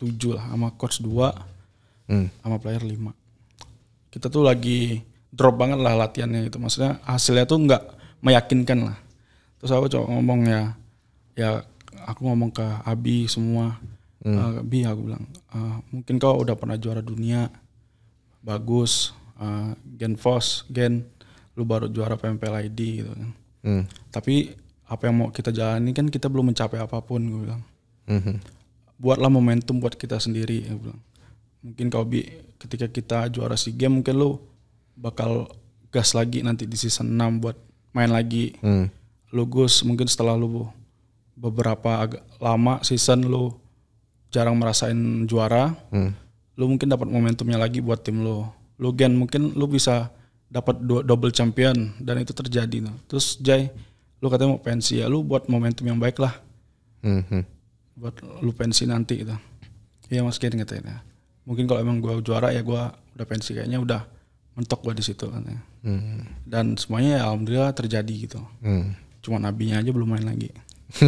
tujuh lah sama coach dua, hmm. sama player lima. Kita tuh lagi drop banget lah latihannya itu, Maksudnya hasilnya tuh nggak meyakinkan lah. Terus aku coba ngomong ya, ya aku ngomong ke Abi semua. Hmm. Uh, Abi aku bilang, uh, mungkin kau udah pernah juara dunia, bagus, uh, Gen Force, Gen lu baru juara PMPL ID gitu kan. Hmm. Tapi apa yang mau kita jalani kan kita belum mencapai apapun gue bilang. Hmm. Buatlah momentum buat kita sendiri gue bilang. Mungkin kau bi ketika kita juara si game mungkin lu bakal gas lagi nanti di season 6 buat main lagi. Hmm. Lu gus mungkin setelah lu beberapa agak lama season lu jarang merasain juara. Hmm. Lu mungkin dapat momentumnya lagi buat tim lu. Lu gen mungkin lu bisa dapat double champion dan itu terjadi nah. terus Jay, lu katanya mau pensi ya lu buat momentum yang baik lah mm-hmm. buat lu pensi nanti gitu Iya mas Ken katanya mungkin kalau emang gua juara ya gua udah pensi kayaknya udah mentok gua di situ kan ya. Mm-hmm. dan semuanya ya alhamdulillah terjadi gitu mm. cuman abinya aja belum main lagi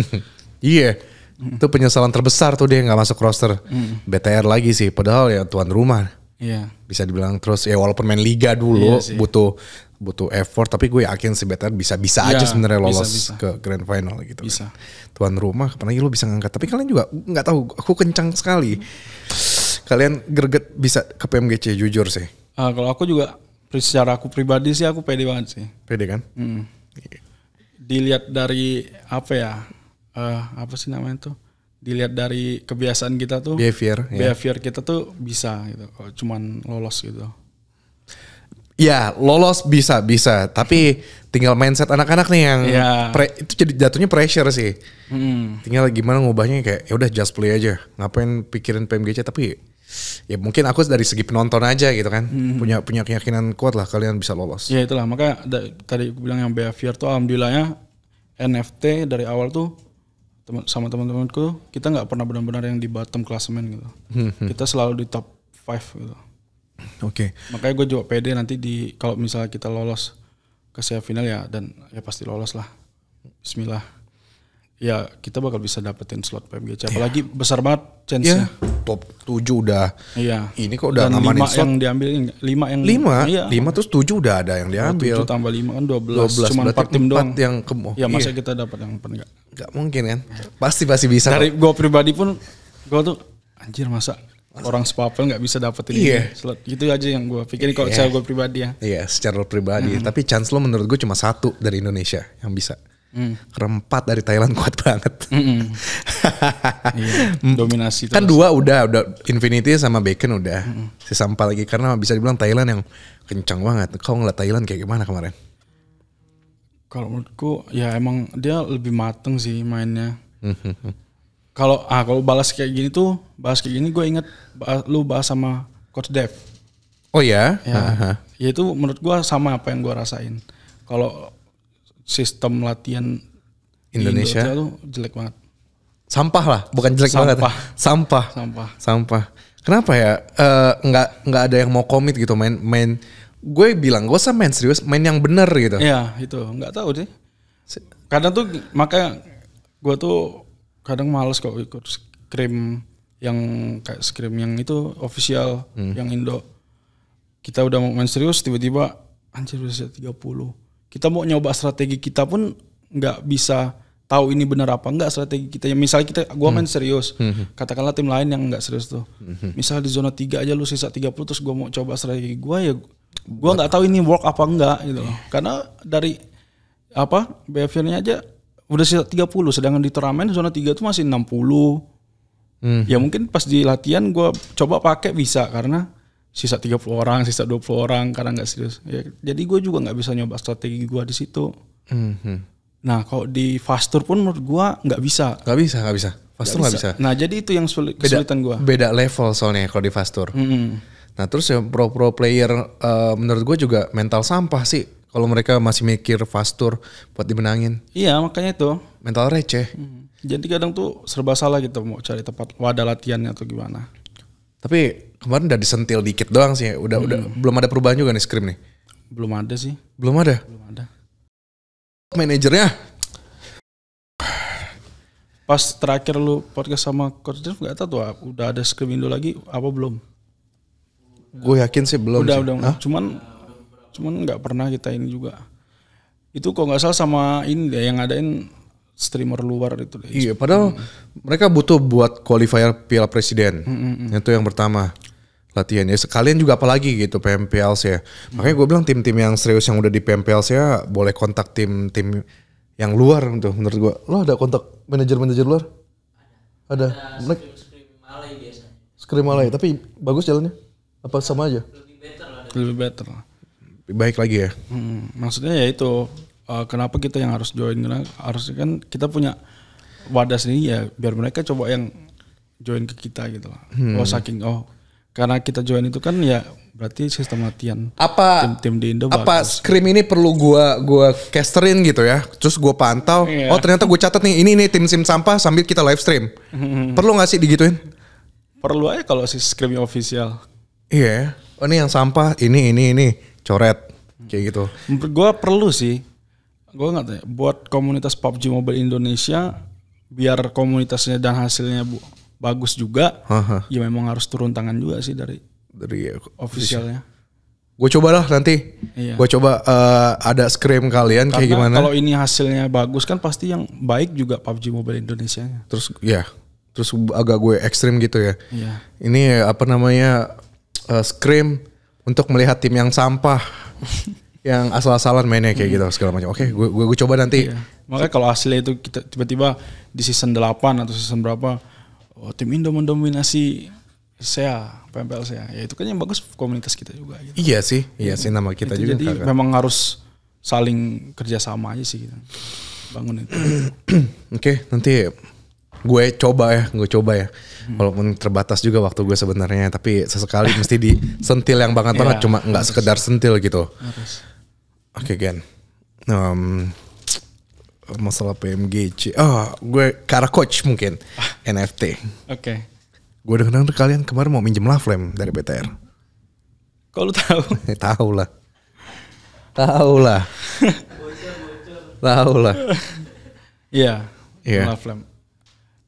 iya yeah. Mhm. Itu penyesalan terbesar tuh dia nggak masuk roster mm. BTR lagi sih, padahal ya tuan rumah Yeah. Bisa dibilang terus ya walaupun main liga dulu yeah, butuh butuh effort tapi gue yakin si Better bisa bisa yeah, aja sebenarnya lolos bisa, bisa. ke grand final gitu. Bisa. Kan. Tuan rumah kapan lagi lu bisa ngangkat tapi kalian juga nggak tahu aku kencang sekali. Kalian greget bisa ke PMGC jujur sih. Uh, kalau aku juga secara aku pribadi sih aku pede banget sih. Pede kan? Mm. Yeah. Dilihat dari apa ya? Uh, apa sih namanya tuh? dilihat dari kebiasaan kita tuh behavior ya. behavior ya. kita tuh bisa gitu kalau cuman lolos gitu ya lolos bisa bisa tapi tinggal mindset anak-anak nih yang ya. pre, itu jadi jatuhnya pressure sih hmm. tinggal gimana ngubahnya kayak ya udah just play aja ngapain pikirin PMGC tapi ya mungkin aku dari segi penonton aja gitu kan hmm. punya punya keyakinan kuat lah kalian bisa lolos ya itulah makanya tadi bilang yang behavior tuh alhamdulillahnya NFT dari awal tuh sama teman-temanku kita nggak pernah benar-benar yang di bottom klasemen gitu hmm. hmm. kita selalu di top five gitu oke okay. makanya gue juga pede nanti di kalau misalnya kita lolos ke semifinal ya dan ya pasti lolos lah Bismillah ya kita bakal bisa dapetin slot PMGC. Iya. Apalagi yeah. besar banget chance Yeah. Top 7 udah. Iya. Yeah. Ini kok udah Dan ngamanin 5 slot. yang diambil 5 yang lima Iya. 5 terus 7 udah ada yang iya, diambil. 7 tambah 5 kan 12. 12 Cuma 4 tim doang. yang kemo oh, Ya masa yeah. kita dapat yang enggak? Nggak mungkin kan. Pasti pasti bisa. Dari gue pribadi pun gue tuh anjir masa orang sepapel nggak bisa dapetin iya. ini slot gitu aja yang gue pikirin kalau yeah. secara gue pribadi ya iya secara pribadi hmm. tapi chance lo menurut gue cuma satu dari Indonesia yang bisa Mm. Kerempat dari Thailand kuat banget. Mm -mm. iya, dominasi. Kan terus. dua udah, udah Infinity sama Bacon udah. Mm -mm. Si sampah lagi karena bisa dibilang Thailand yang kencang banget. Kau ngeliat Thailand kayak gimana kemarin? Kalau menurutku ya emang dia lebih mateng sih mainnya. kalau ah kalau balas kayak gini tuh, balas kayak gini gue inget lu bahas sama Coach Dev. Oh iya? ya? Ya, ya itu menurut gue sama apa yang gue rasain. Kalau sistem latihan Indonesia, Indonesia tuh jelek banget. Sampah lah, bukan jelek sampah. banget. Sampah. Sampah. Sampah. Kenapa ya? Eh, nggak uh, nggak ada yang mau komit gitu main main. Gue bilang gue sama main serius, main yang bener gitu. Iya itu Enggak tahu deh. Kadang tuh makanya gue tuh kadang males kok ikut scrim yang kayak scrim yang itu official hmm. yang Indo. Kita udah mau main serius tiba-tiba anjir udah 30 kita mau nyoba strategi kita pun nggak bisa tahu ini benar apa enggak strategi kita. Ya, misalnya kita gua main hmm. serius. Hmm. Katakanlah tim lain yang enggak serius tuh. Hmm. Misal di zona 3 aja lu sisa 30 terus gua mau coba strategi gua ya gua nggak tahu ini work apa enggak gitu loh. Iya. Karena dari apa behaviornya aja udah sisa 30 sedangkan di turnamen zona 3 itu masih 60. Hmm. Ya mungkin pas di latihan gua coba pakai bisa karena sisa 30 orang, sisa 20 orang karena nggak serius. Ya, jadi gue juga nggak bisa nyoba strategi gue di situ. Mm -hmm. Nah kalau di faster pun menurut gue nggak bisa. Nggak bisa, nggak bisa. Faster nggak bisa. bisa. Nah jadi itu yang sulit, kesulitan gue. Beda level soalnya kalau di faster. Mm -hmm. Nah terus ya pro-pro player uh, menurut gue juga mental sampah sih. Kalau mereka masih mikir faster buat dimenangin. Iya makanya itu. Mental receh. -hmm. Jadi kadang tuh serba salah gitu mau cari tempat wadah latihannya atau gimana. Tapi kemarin udah disentil dikit doang sih. Udah hmm. udah belum ada perubahan juga nih skrip nih. Belum ada sih. Belum ada. Belum ada. Manajernya pas terakhir lu podcast sama Coach Drift gak tau tuh udah ada skrip Indo lagi apa belum? Gue yakin sih belum. Udah sih. udah. Hah? Cuman cuman nggak pernah kita ini juga. Itu kok nggak salah sama ini deh yang ngadain streamer luar itu. Iya, padahal hmm. mereka butuh buat qualifier Piala Presiden. Hmm, hmm, hmm. Itu yang pertama latihannya. Sekalian juga apalagi gitu PMPL ya. Hmm. Makanya gue bilang tim-tim yang serius yang udah di PMPL ya boleh kontak tim-tim yang luar tuh gitu, menurut gue. Lo ada kontak manajer-manajer luar? Ada. ada Skrim Malay biasanya. Skrim Malay, tapi bagus jalannya? Apa sama aja? Lebih better lah. Lebih better baik lagi ya. Hmm, maksudnya ya itu uh, kenapa kita yang harus join karena harusnya kan kita punya wadah sendiri ya biar mereka coba yang join ke kita gitu loh. Hmm. Oh saking oh karena kita join itu kan ya berarti sistem latihan apa tim, tim di Indo apa bagus. ini perlu gua gua casterin gitu ya terus gua pantau yeah. oh ternyata gua catat nih ini nih tim sim sampah sambil kita live stream hmm. perlu nggak sih digituin perlu aja kalau si scrimnya official iya yeah. oh ini yang sampah ini ini ini coret kayak gitu Gua perlu sih gue nggak tahu ya. buat komunitas PUBG Mobile Indonesia biar komunitasnya dan hasilnya bu, bagus juga Aha. ya memang harus turun tangan juga sih dari dari officialnya gue coba cobalah nanti iya. gue coba uh, ada scream kalian Karena kayak gimana kalau ini hasilnya bagus kan pasti yang baik juga PUBG Mobile Indonesia -nya. terus ya terus agak gue ekstrim gitu ya iya. ini apa namanya uh, eh, scream untuk melihat tim yang sampah yang asal-asalan mainnya kayak hmm. gitu segala macam. Oke, okay, gue, gue coba nanti. Iya. Makanya kalau asli itu kita tiba-tiba di season 8 atau season berapa oh, tim Indo mendominasi saya e PMPL saya. E ya itu kan yang bagus komunitas kita juga gitu. Iya sih, iya sih iya. nama kita itu juga. Jadi kakak. memang harus saling kerjasama aja sih gitu. Bangun itu. Oke, okay, nanti gue coba ya, gue coba ya. Hmm. Walaupun terbatas juga waktu gue sebenarnya, tapi sesekali mesti disentil yang banget iya. banget, yeah, cuma nggak sekedar sentil gitu. Harus. Oke okay, Gen. Um, masalah PMGC. Oh, ah, gue Kara coach mungkin. Ah. NFT. Oke. Okay. Gue dengar dengar kalian kemarin mau minjem Laflame dari BTR. Kok lu tahu? Eh, tau lah. Tau lah. Tau lah. Iya. Iya. Laflame.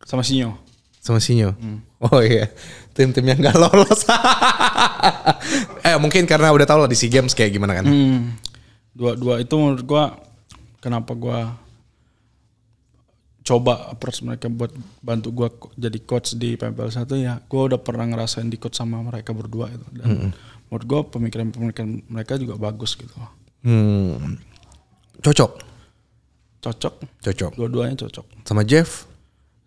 Sama Sinyo. Sama Sinyo. Hmm. Oh iya. Tim-tim yang gak lolos. eh mungkin karena udah tau lah di SEA Games kayak gimana kan. Hmm dua-dua itu menurut gue kenapa gue coba approach mereka buat bantu gue jadi coach di PMPL satu ya gue udah pernah ngerasain di coach sama mereka berdua itu dan mm -hmm. menurut gue pemikiran-pemikiran mereka juga bagus gitu hmm. cocok cocok cocok dua-duanya cocok sama Jeff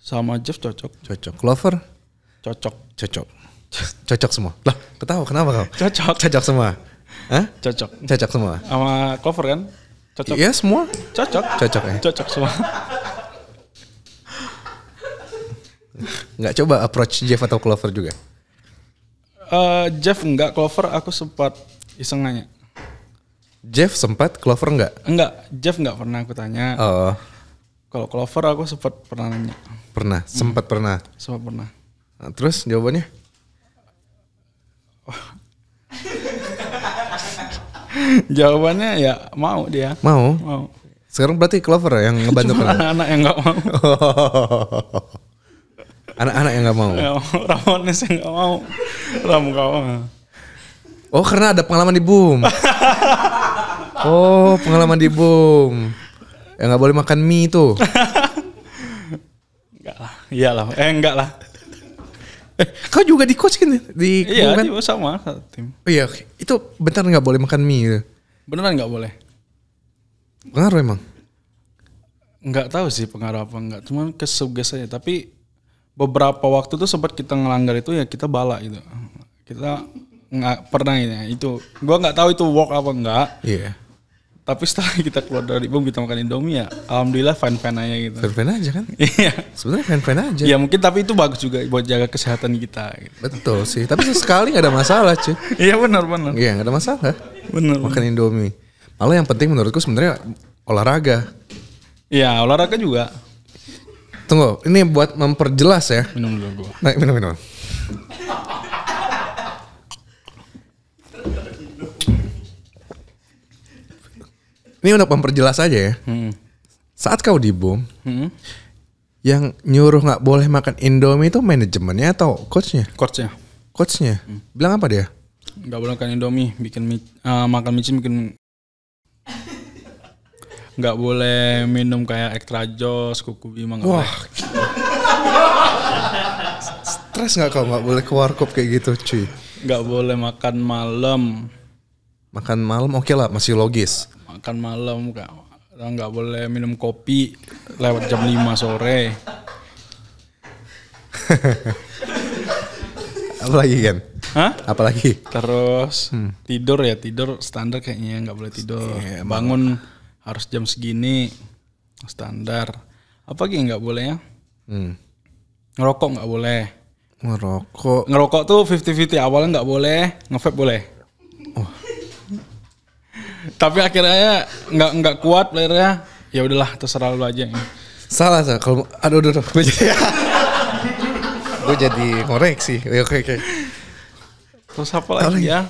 sama Jeff cocok cocok Clover cocok cocok cocok semua lah ketawa kenapa kau cocok cocok semua Hah? Cocok. Cocok semua. Sama cover kan? Cocok. Iya semua. Cocok. Cocok ya. Cocok semua. Nggak coba approach Jeff atau Clover juga? Uh, Jeff nggak, Clover aku sempat iseng nanya. Jeff sempat, Clover nggak? Enggak, Jeff nggak pernah aku tanya. Oh. Kalau Clover aku sempat pernah nanya. Pernah, sempat hmm. pernah. Sempat pernah. Nah, terus jawabannya? Oh, Jawabannya ya mau dia. Mau. Mau. Sekarang berarti Clover ya yang ngebantu Cuma anak-anak yang nggak mau. anak-anak yang nggak mau. Ramones yang nggak mau. Ram nggak Oh karena ada pengalaman di boom. oh pengalaman di boom. Yang nggak boleh makan mie itu. enggak lah, iyalah. Eh enggak lah. Eh, kau juga di coach kan di Iya, kan? Iya, sama tim. Oh, iya, itu bentar nggak boleh makan mie gitu. Beneran nggak boleh? Pengaruh emang? Nggak tahu sih pengaruh apa nggak. cuman kesugas aja. Tapi beberapa waktu tuh sempat kita ngelanggar itu ya kita balak gitu. Kita nggak pernah ya itu. Gua nggak tahu itu work apa nggak? Iya. Yeah tapi setelah kita keluar dari bom kita makan indomie ya alhamdulillah fan fan aja gitu fan fan aja kan iya sebenarnya fan fan aja ya mungkin tapi itu bagus juga buat jaga kesehatan kita gitu. betul sih tapi sekali nggak ada masalah cuy iya benar benar iya nggak ada masalah benar makan indomie malah yang penting menurutku sebenarnya olahraga iya olahraga juga tunggu ini buat memperjelas ya minum dulu gua nah, minum minum Ini untuk memperjelas aja ya. Hmm. Saat kau dibom, hmm. yang nyuruh nggak boleh makan Indomie itu manajemennya atau coachnya? Coachnya. Coachnya. Hmm. Bilang apa dia? Nggak boleh makan Indomie, bikin uh, makan micin bikin nggak boleh minum kayak extra jos, kuku bima nggak boleh. Stres nggak kau nggak boleh keluar kop kayak gitu cuy. Nggak boleh makan malam. Makan malam oke okay lah masih logis makan malam kan nggak boleh minum kopi lewat jam 5 sore apalagi kan Hah? apalagi terus hmm. tidur ya tidur standar kayaknya nggak boleh tidur yeah, iya, bangun harus jam segini standar apa lagi nggak boleh ya hmm. ngerokok nggak boleh ngerokok ngerokok tuh fifty fifty awalnya nggak boleh ngevape boleh tapi akhirnya ya, nggak nggak kuat playernya. Ya udahlah terserah lu aja. Salah salah kalau aduh aduh, aduh. gue jadi gue jadi ngoreksi. Oke oke. oke. Terus apa lagi ya?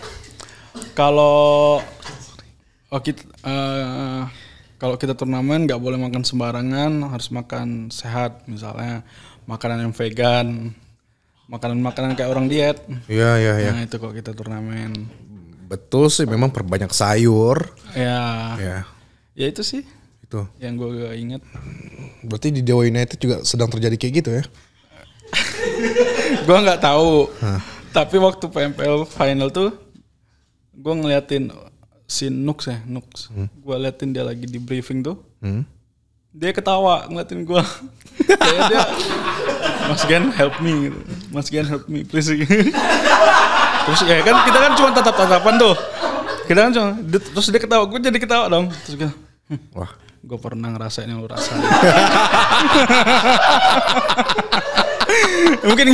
Kalau oh kita uh, eh, kalau kita turnamen nggak boleh makan sembarangan, harus makan sehat misalnya makanan yang vegan, makanan-makanan kayak orang diet. Iya iya iya. Nah itu kok kita turnamen betul sih memang perbanyak sayur. Ya. Ya. Ya itu sih. Itu. Yang gue gak ingat. Berarti di Dewa United juga sedang terjadi kayak gitu ya? gue nggak tahu. Hah. Tapi waktu PMPL final tuh gue ngeliatin si Nux ya, Nux. Hmm. Gue liatin dia lagi di briefing tuh. Hmm. Dia ketawa ngeliatin gue. Mas Gen help me Mas Gen help me please. terus ya kan kita kan cuma tatap tatapan tuh kita kan cuma terus dia ketawa gue jadi ketawa dong terus gue hm, wah gue pernah ngerasain yang lu rasain mungkin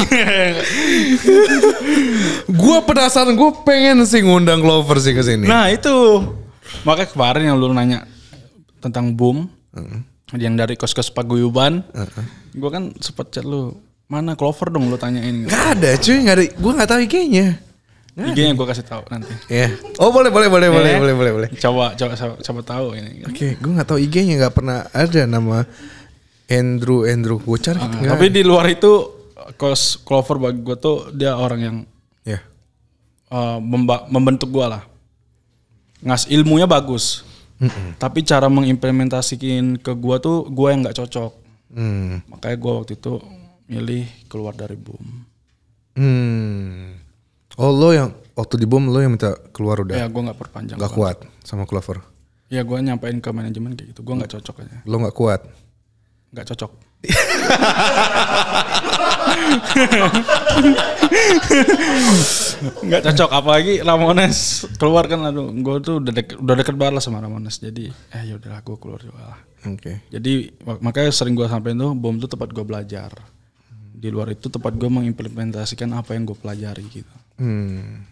gue penasaran gue pengen sih ngundang Clover sih ke sini nah itu makanya kemarin yang lu nanya tentang boom mm -hmm. yang dari kos kos paguyuban uh gue kan sempet chat lu mana Clover dong lu tanyain Gak ada cuy gak ada gue nggak tahu kayaknya Nah. ig yang gue kasih tahu nanti. Iya. Yeah. Oh boleh boleh boleh iya. boleh boleh boleh boleh. Coba coba coba, coba tahu ini. Oke, okay, gue nggak tahu IG-nya nggak pernah ada nama Andrew Andrew. Gue cari. Uh, tapi di luar itu, Kos Clover bagi gue tuh dia orang yang yeah. Iya. uh, membentuk gue lah. Ngas ilmunya bagus, mm -mm. tapi cara mengimplementasikan ke gue tuh gue yang nggak cocok. Mm. Makanya gue waktu itu milih keluar dari Boom. Hmm. Oh lo yang waktu di bom lo yang minta keluar udah? Ya gue nggak perpanjang. Gak kuat sama Clover? Ya gue nyampein ke manajemen kayak gitu. Gue nggak cocok aja. Lo nggak kuat? Nggak cocok. nggak cocok apalagi Ramones keluar kan aduh gue tuh udah deket, udah deket banget lah sama Ramones jadi eh ya udahlah gue keluar juga lah oke okay. jadi makanya sering gue sampein tuh bom tuh tempat gue belajar di luar itu tempat gue mengimplementasikan apa yang gue pelajari gitu Hmm.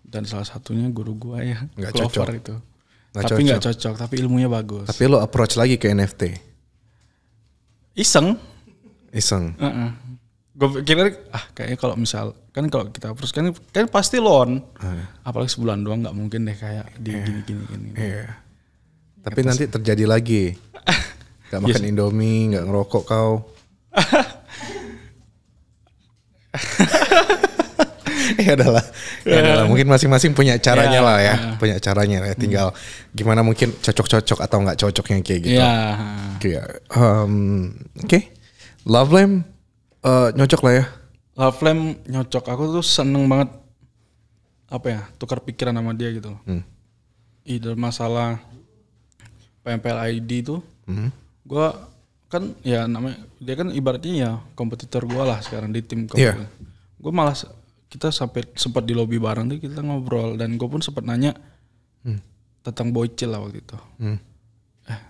Dan salah satunya guru gua ya, nggak Clover cocok. itu. Gak tapi nggak cocok. cocok, tapi ilmunya bagus. Tapi lo approach lagi ke NFT. Iseng. Iseng. Uh -uh. Gue pikir ah kayaknya kalau misal kan kalau kita terus kan kan pasti loan. Uh. Apalagi sebulan doang nggak mungkin deh kayak di yeah. gini gini gini. Yeah. Tapi gitu nanti sih. terjadi lagi. gak iya makan yes. Indomie, gak ngerokok kau. ya adalah ya adalah mungkin masing-masing punya caranya yeah. lah ya, hmm. punya caranya ya. Hmm. Tinggal hmm. gimana mungkin cocok-cocok atau nggak cocoknya kayak gitu. Ya. Kayak um, oke. Ya. Okay. Love lamp uh, eh, nyocok lah ya. Love lamp nyocok. Aku tuh seneng banget apa ya tukar pikiran sama dia gitu. Hmm. Either masalah PMPL ID itu, hmm. gue kan ya namanya dia kan ibaratnya ya kompetitor gue lah sekarang di tim gue. Yeah. Gue malah kita sampai sempat di lobby bareng tuh kita ngobrol dan gue pun sempat nanya hmm. tentang bocil lah waktu itu. Hmm. Eh,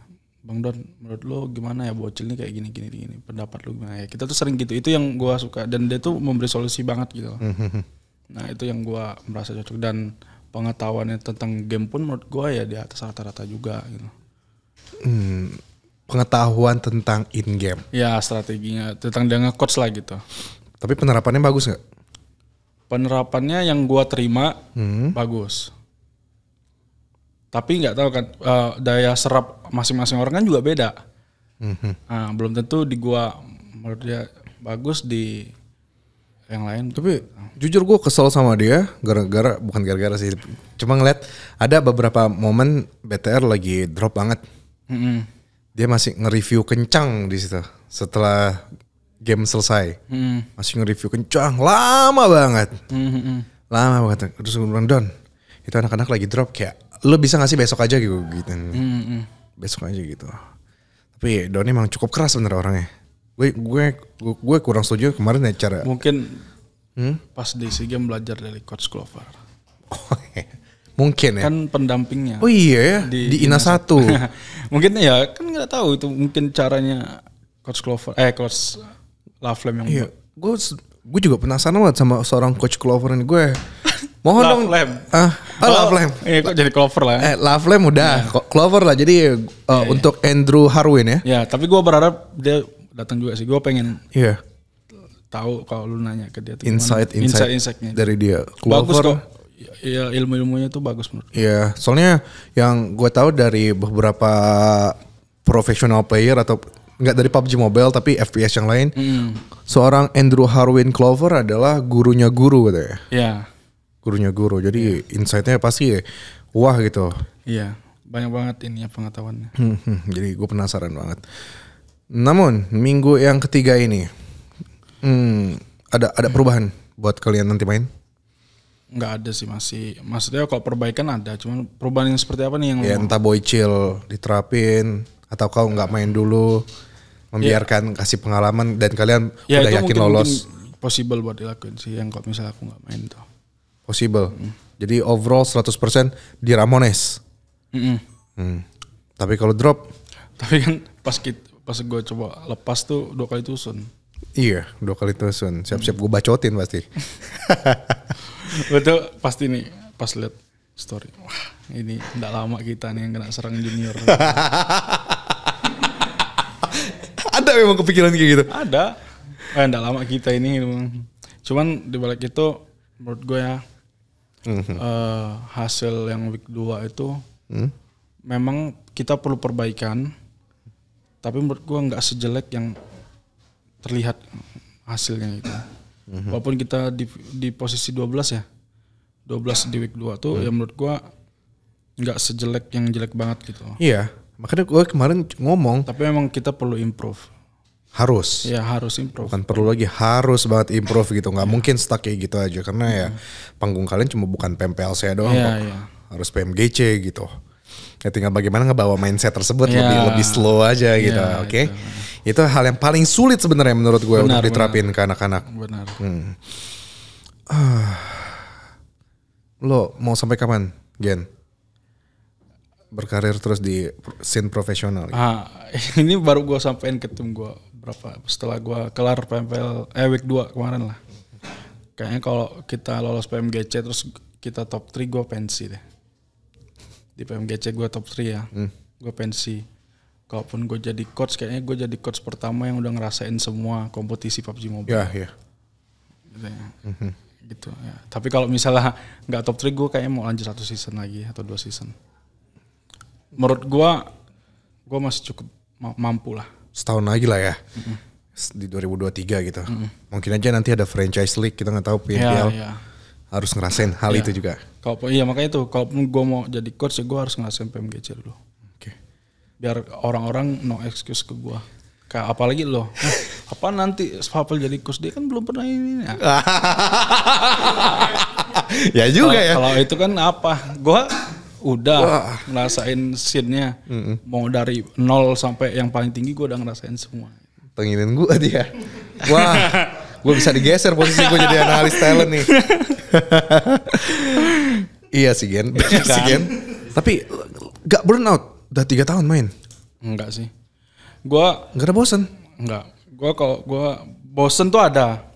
Bang Don, menurut lo gimana ya bocil ini kayak gini gini gini? Pendapat lo gimana ya? Kita tuh sering gitu. Itu yang gue suka dan dia tuh memberi solusi banget gitu. Hmm. hmm, hmm. Nah itu yang gue merasa cocok dan pengetahuannya tentang game pun menurut gue ya di atas rata-rata juga gitu. Hmm, pengetahuan tentang in game. Ya strateginya tentang dia nge-coach lah gitu. Tapi penerapannya bagus nggak? penerapannya yang gua terima hmm. bagus tapi nggak tahu kan uh, daya serap masing-masing orang kan juga beda hmm. nah, belum tentu di gua menurut dia bagus di yang lain tapi jujur gua kesel sama dia gara-gara bukan gara-gara sih cuma ngeliat ada beberapa momen BTR lagi drop banget -hmm. dia masih nge-review kencang di situ setelah game selesai hmm. masih nge-review kencang lama banget hmm. hmm, hmm. lama banget terus gue bilang Don itu anak-anak lagi drop kayak lo bisa ngasih besok aja gitu gitu hmm, hmm. besok aja gitu tapi Don emang cukup keras bener orangnya gue gue gue kurang setuju kemarin ya cara mungkin hmm? pas di SEA Games belajar dari coach Clover. Oh, iya. mungkin ya kan pendampingnya oh iya ya di, di Ina satu mungkin ya kan nggak tahu itu mungkin caranya coach Clover, eh coach Laflame yang iya. gue gue juga penasaran banget sama seorang coach Clover ini gue mohon love dong Lamb. ah oh, oh Love Lamb iya kok jadi Clover lah ya. eh Love Lamb udah yeah. Clover lah jadi uh, eh, yeah, iya. untuk Andrew Harwin ya ya yeah, tapi gue berharap dia datang juga sih gue pengen iya yeah. tahu kalau lu nanya ke dia insight insight insightnya dari dia Clover bagus kok Iya ilmu-ilmunya tuh bagus menurut. Iya, soalnya yang gue tahu dari beberapa profesional player atau nggak dari PUBG Mobile tapi FPS yang lain. Mm. Seorang Andrew Harwin Clover adalah gurunya guru katanya. Iya. Yeah. Gurunya guru. Jadi yeah. insightnya pasti ya, wah gitu. Iya, yeah. banyak banget ini ya pengetahuannya. Hmm, hmm. jadi gue penasaran banget. Namun minggu yang ketiga ini, hmm, ada ada perubahan buat kalian nanti main? Enggak ada sih masih. Maksudnya kalau perbaikan ada, cuman perubahan yang seperti apa nih yang? Ya, entah chill diterapin atau kau nggak main dulu membiarkan yeah. kasih pengalaman dan kalian yeah, udah yakin mungkin, lolos. Mungkin possible buat dilakuin sih yang kalau misalnya aku nggak main tuh. Possible. Mm. Jadi overall 100% di Ramones. Mm -mm. Hmm. Tapi kalau drop? Tapi kan pas kit, pas gue coba lepas tuh dua kali tusun. Iya, dua kali tusun. Siap-siap gue bacotin pasti. Betul, pasti nih pas lihat story. Wah, ini tidak lama kita nih yang kena serang junior. ada memang kepikiran kayak gitu. Ada. Eh, enggak lama kita ini. Gitu. Cuman di balik itu menurut gue ya mm-hmm. uh, hasil yang week 2 itu mm? memang kita perlu perbaikan. Tapi menurut gue nggak sejelek yang terlihat hasilnya itu. Mm-hmm. Walaupun kita di, di posisi 12 ya. 12 di week 2 tuh mm. ya menurut gue nggak sejelek yang jelek banget gitu. Iya. Makanya gue kemarin ngomong. Tapi memang kita perlu improve harus ya harus improve bukan perlu lagi harus banget improve gitu nggak ya. mungkin stuck kayak gitu aja karena ya hmm. panggung kalian cuma bukan PMPL saya doang ya, kok ya. harus PMGC gitu ya tinggal bagaimana ngebawa mindset tersebut ya. lebih lebih slow aja ya, gitu oke okay? itu. itu hal yang paling sulit sebenarnya menurut gue benar, untuk diterapin benar. ke anak-anak benar hmm. Ah. lo mau sampai kapan Gen berkarir terus di scene profesional. Gitu? Ah, ini baru gue sampein ke tim gue berapa setelah gua kelar PMPL eh week 2 kemarin lah kayaknya kalau kita lolos PMGC terus kita top 3 gua pensi deh di PMGC gua top 3 ya hmm. gue pensi kalaupun gue jadi coach kayaknya gue jadi coach pertama yang udah ngerasain semua kompetisi PUBG Mobile yeah, yeah. gitu ya. Mm gitu ya tapi kalau misalnya nggak top 3 gue kayaknya mau lanjut satu season lagi atau dua season menurut gue gue masih cukup mampu lah setahun lagi lah ya. Mm-hmm. Di 2023 gitu. Mungkin aja nanti ada franchise league kita nggak tahu PNPL. Yeah, yeah. Harus ngerasain hal yeah. itu juga. Kalau iya makanya itu kalau gue mau jadi coach ya gue harus ngerasain PMGC dulu. Oke. Biar orang-orang no excuse ke gue. Kayak apalagi lo, eh, apa nanti Fapel jadi coach dia kan belum pernah ini. Ya, ya juga kalo, ya. Kalau itu kan apa? Gue Udah Wah. ngerasain scene-nya. Mm-hmm. Mau dari nol sampai yang paling tinggi gue udah ngerasain semua. Penginin gue dia. Wah, gue bisa digeser posisi gue jadi analis talent nih. iya sih Gen, iya, iya sih kan? Gen. Tapi gak burnout, udah tiga tahun main. Enggak sih. Gue nggak ada bosen. Enggak. Gue kalau gue bosen tuh ada.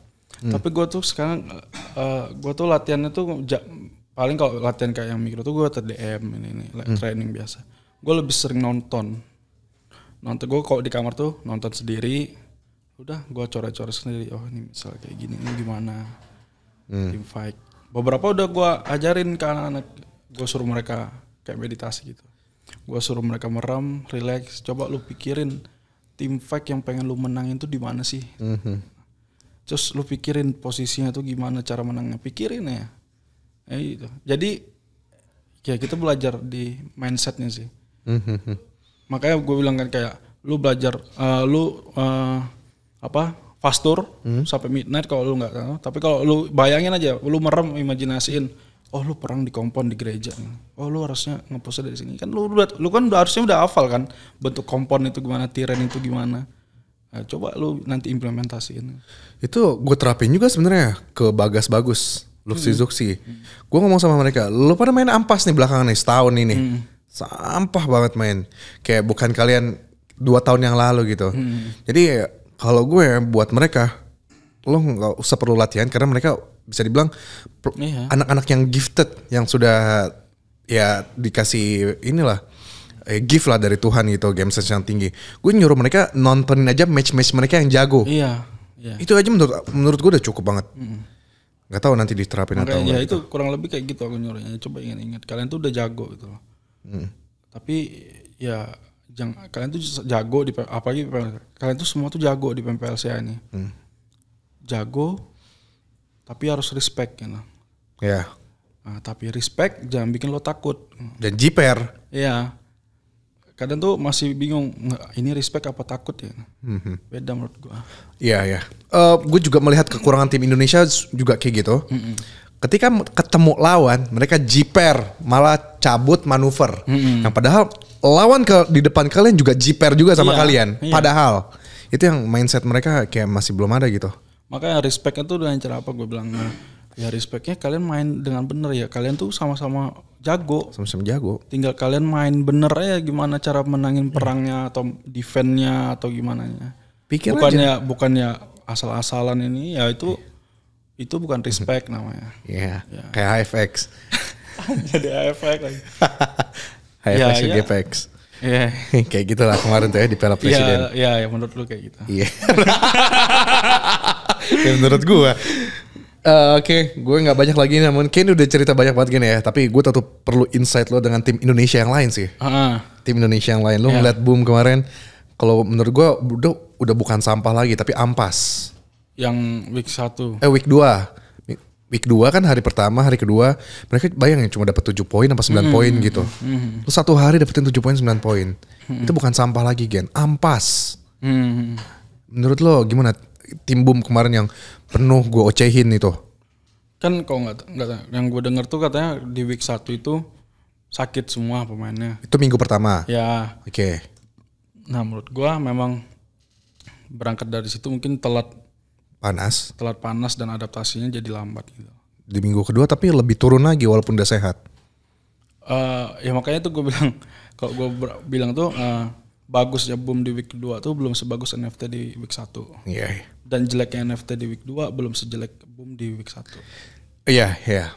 Hmm. Tapi gue tuh sekarang, uh, eh, gue tuh latihannya tuh paling kalau latihan kayak yang mikro tuh gue TDM ini ini hmm. training biasa gue lebih sering nonton nonton gue kalau di kamar tuh nonton sendiri udah gue coret-coret sendiri oh ini misalnya kayak gini ini gimana hmm. tim fight beberapa udah gue ajarin ke anak-anak gue suruh mereka kayak meditasi gitu gue suruh mereka merem relax coba lu pikirin tim fight yang pengen lu menangin tuh di mana sih hmm, -hmm. terus lu pikirin posisinya tuh gimana cara menangnya pikirin ya ya gitu. jadi ya kita belajar di mindsetnya sih mm-hmm. makanya gue bilang kan kayak lu belajar uh, lu uh, apa fast hmm sampai midnight kalau lu nggak tapi kalau lu bayangin aja lu merem imajinasiin oh lu perang di kompon di gereja oh lu harusnya ngepost dari sini kan lu udah lu kan udah harusnya udah hafal kan bentuk kompon itu gimana tiran itu gimana nah, coba lu nanti implementasiin itu gue terapin juga sebenarnya ke bagas bagus Luxi Zuxi. Hmm. Gue ngomong sama mereka, lo pada main ampas nih belakangan nih setahun ini. Hmm. Sampah banget main. Kayak bukan kalian dua tahun yang lalu gitu. Hmm. Jadi kalau gue buat mereka, lo nggak usah perlu latihan karena mereka bisa dibilang iya. anak-anak yang gifted yang sudah ya dikasih inilah eh, gift lah dari Tuhan gitu game sense yang tinggi. Gue nyuruh mereka nontonin aja match-match mereka yang jago. Iya. Yeah. Itu aja menurut menurut gue udah cukup banget. Mm. Gak tahu nanti diterapin Makanya, atau enggak. Ya itu gitu. kurang lebih kayak gitu aku nyuruhnya. Coba ingat-ingat. Kalian tuh udah jago gitu Hmm. Tapi ya jangan kalian tuh jago di apalagi kalian tuh semua tuh jago di PMPLCA ini. Hmm. Jago tapi harus respect gitu. Ya. Yeah. Nah, tapi respect jangan bikin lo takut. Dan jiper. Iya kadang tuh masih bingung ini respect apa takut ya mm beda menurut gua iya ya uh, eh, gue juga melihat kekurangan tim Indonesia juga kayak gitu mm-hmm. ketika ketemu lawan mereka jiper malah cabut manuver mm-hmm. yang nah, padahal lawan ke di depan kalian juga jiper juga sama iya, kalian iya. padahal itu yang mindset mereka kayak masih belum ada gitu makanya respect itu dengan cara apa gua bilang mm ya respectnya kalian main dengan bener ya kalian tuh sama-sama jago sama-sama jago tinggal kalian main bener ya gimana cara menangin perangnya atau defendnya atau gimana ya Pikir bukannya aja. bukannya asal-asalan ini ya itu itu bukan respect namanya Iya yeah. yeah. kayak HFX jadi HFX lagi HFX ya, ya. GPX Iya. kayak gitu lah kemarin tuh ya di Piala ya, Presiden. Iya, ya menurut lu kayak gitu. Iya. ya, menurut gua. Uh, Oke, okay. gue nggak banyak lagi namun Ken udah cerita banyak banget gini ya. Tapi gue tetap perlu insight lo dengan tim Indonesia yang lain sih. Uh-uh. Tim Indonesia yang lain, lo yeah. ngeliat boom kemarin. Kalau menurut gue udah udah bukan sampah lagi, tapi ampas. Yang week satu? Eh week dua. Week dua kan hari pertama, hari kedua mereka bayang ya cuma dapat tujuh poin apa sembilan mm-hmm. poin gitu. Mm-hmm. Lo satu hari dapetin tujuh poin sembilan poin. Mm-hmm. Itu bukan sampah lagi, Gen. Ampas. Mm-hmm. Menurut lo gimana Tim boom kemarin yang penuh gue ocehin itu kan kalau nggak nggak yang gue denger tuh katanya di week satu itu sakit semua pemainnya itu minggu pertama ya oke okay. nah menurut gue memang berangkat dari situ mungkin telat panas telat panas dan adaptasinya jadi lambat gitu di minggu kedua tapi lebih turun lagi walaupun udah sehat uh, ya makanya tuh gue bilang kalau gue bilang tuh uh, bagusnya boom di week 2 tuh belum sebagus NFT di week 1. Iya. Yeah. Dan jeleknya NFT di week 2 belum sejelek boom di week 1. Iya, yeah, iya. Yeah.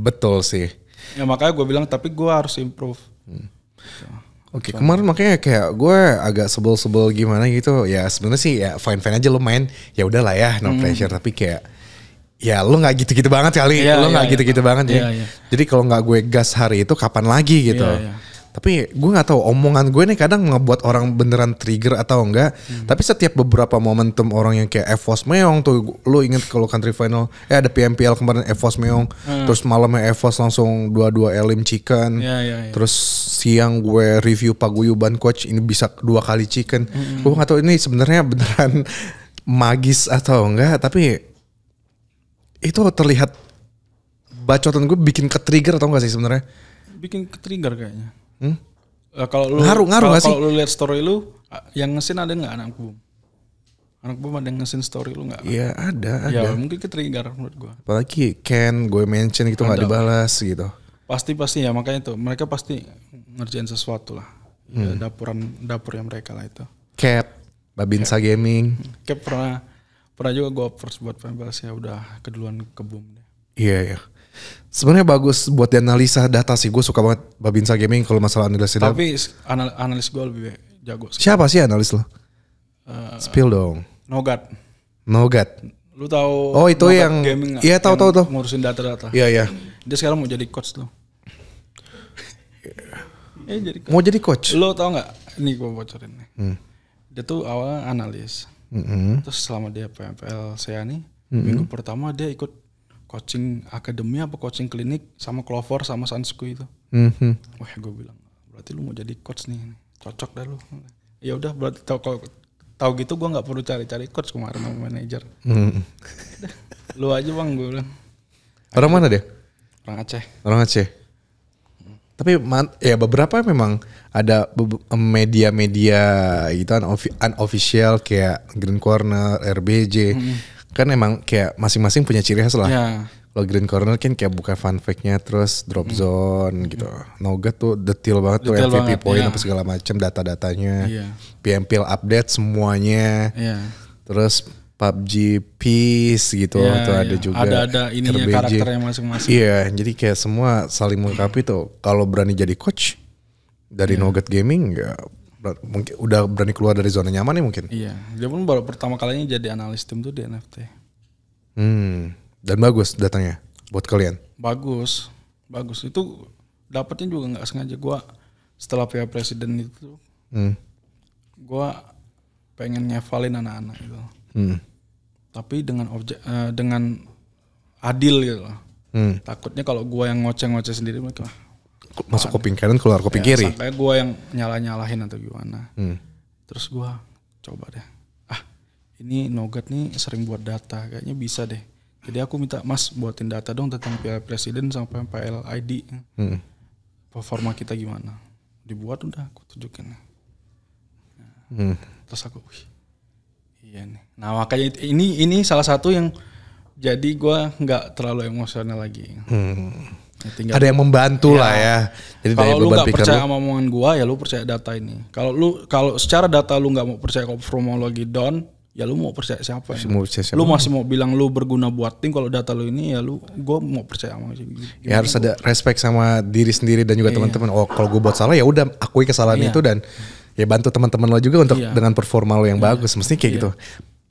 Betul sih. Ya makanya gue bilang tapi gue harus improve. Hmm. Gitu. Oke, okay, kemarin makanya kayak gue agak sebel-sebel gimana gitu. Ya sebenarnya sih ya fine-fine aja lo main. Ya udahlah ya, no hmm. pressure tapi kayak ya lo nggak gitu-gitu banget kali. Yeah, lo iya, nggak yeah, gitu-gitu yeah. banget ya. Iya, iya. Jadi kalau nggak gue gas hari itu kapan lagi gitu tapi gue nggak tahu omongan gue nih kadang ngebuat orang beneran trigger atau enggak hmm. tapi setiap beberapa momentum orang yang kayak Evos Meong tuh lu inget kalau country final eh ada PMPL kemarin Evos Meong hmm. terus malamnya Evos langsung dua-dua elim chicken yeah, yeah, yeah. terus siang gue review paguyuban coach ini bisa dua kali chicken hmm. gue nggak tahu ini sebenarnya beneran magis atau enggak tapi itu terlihat bacotan gue bikin ke trigger atau enggak sih sebenarnya bikin ke trigger kayaknya Hmm? Eh, kalau lu ngaruh ngaruh kalau, kalau lu lihat story lu yang ngesin ada nggak anak bum? Anak gue ada yang ngesin story lu nggak? Iya ada, ya, ada. Ya mungkin ke trigger menurut gue. Apalagi Ken gue mention gitu nggak dibalas gitu. Pasti pasti ya makanya itu mereka pasti ngerjain sesuatu lah. Ya, hmm. Ya, dapuran yang mereka lah itu. Cap, Babinsa Cap. Gaming. Cap pernah pernah juga gue first buat fanbase ya udah keduluan kebum. Iya yeah, iya. Yeah sebenarnya bagus buat dianalisa data sih. Gue suka banget Babinsa Gaming kalau masalah analisa data. Tapi anal analis gue lebih jago. Sekarang. Siapa sih analis lo? Uh, Spill dong. Nogat. Nogat. Lu tahu Oh, itu Nogat yang gaming Iya, tahu tahu tahu. Ngurusin data-data. Iya, iya. Dia sekarang mau jadi coach lo. eh, jadi coach. Mau jadi coach. lo tau nggak? Ini gue bocorin nih. Hmm. Dia tuh awal analis. Mm -hmm. Terus selama dia PMPL saya nih, mm -hmm. minggu pertama dia ikut coaching akademi apa coaching klinik sama Clover sama Sansku itu. Mm-hmm. Wah gue bilang berarti lu mau jadi coach nih, cocok dah lu. Ya udah berarti tau kalau tau gitu gue nggak perlu cari-cari coach kemarin sama manajer. Mm. lu aja bang gue bilang. Orang mana dia? Orang Aceh. Orang Aceh. Tapi ya beberapa memang ada media-media gitu unofficial kayak Green Corner, RBJ. Hmm kan emang kayak masing-masing punya ciri khas lah. Yeah. Kalau green corner kan kayak buka fun fact-nya terus drop mm. zone mm. gitu. Noga tuh detail banget detail tuh MVP banget, point yeah. apa segala macam data-datanya. Yeah. PMPL update semuanya. Yeah. Terus PUBG Peace gitu yeah, tuh yeah. ada iya. juga. Ada ada ininya RBG. karakternya masing-masing. Iya, yeah, jadi kayak semua saling melengkapi tuh. Kalau berani jadi coach dari yeah. Nugget Gaming ya mungkin udah berani keluar dari zona nyaman nih mungkin. Iya, dia pun baru pertama kalinya jadi analis tim tuh di NFT. Hmm, dan bagus datangnya buat kalian. Bagus, bagus. Itu dapetnya juga nggak sengaja. gue setelah pihak presiden itu, hmm. gue pengen nyevalin anak-anak itu. Hmm. Tapi dengan objek, eh, dengan adil gitu. Hmm. Takutnya kalau gue yang ngoceh-ngoceh sendiri mereka masuk kuping kanan keluar ya, kuping ya, kiri. Sampai gue yang nyala nyalahin atau gimana. Hmm. Terus gue coba deh. Ah ini Nogat nih sering buat data kayaknya bisa deh. Jadi aku minta Mas buatin data dong tentang Piala Presiden sampai PLID. Hmm. Performa kita gimana? Dibuat udah aku tunjukin. Nah, hmm. Terus aku, wih, iya nih. Nah makanya ini ini salah satu yang jadi gue nggak terlalu emosional lagi. Hmm Ya ada yang membantu ya. lah ya. Jadi kalau lu nggak percaya lu. sama omongan gua ya lu percaya data ini. Kalau lu kalau secara data lu nggak mau percaya konformologi down, ya lu mau percaya siapa? Ya? Mau percaya siapa? Lu masih mau bilang lu berguna buat tim kalau data lu ini ya lu gua mau percaya sama sih. Ya harus gua? ada respect sama diri sendiri dan juga iya. teman-teman. Oh, kalau gua buat salah ya udah akui kesalahan iya. itu dan ya bantu teman-teman lo juga untuk iya. dengan performa lo yang iya. bagus. Mestinya kayak iya. gitu.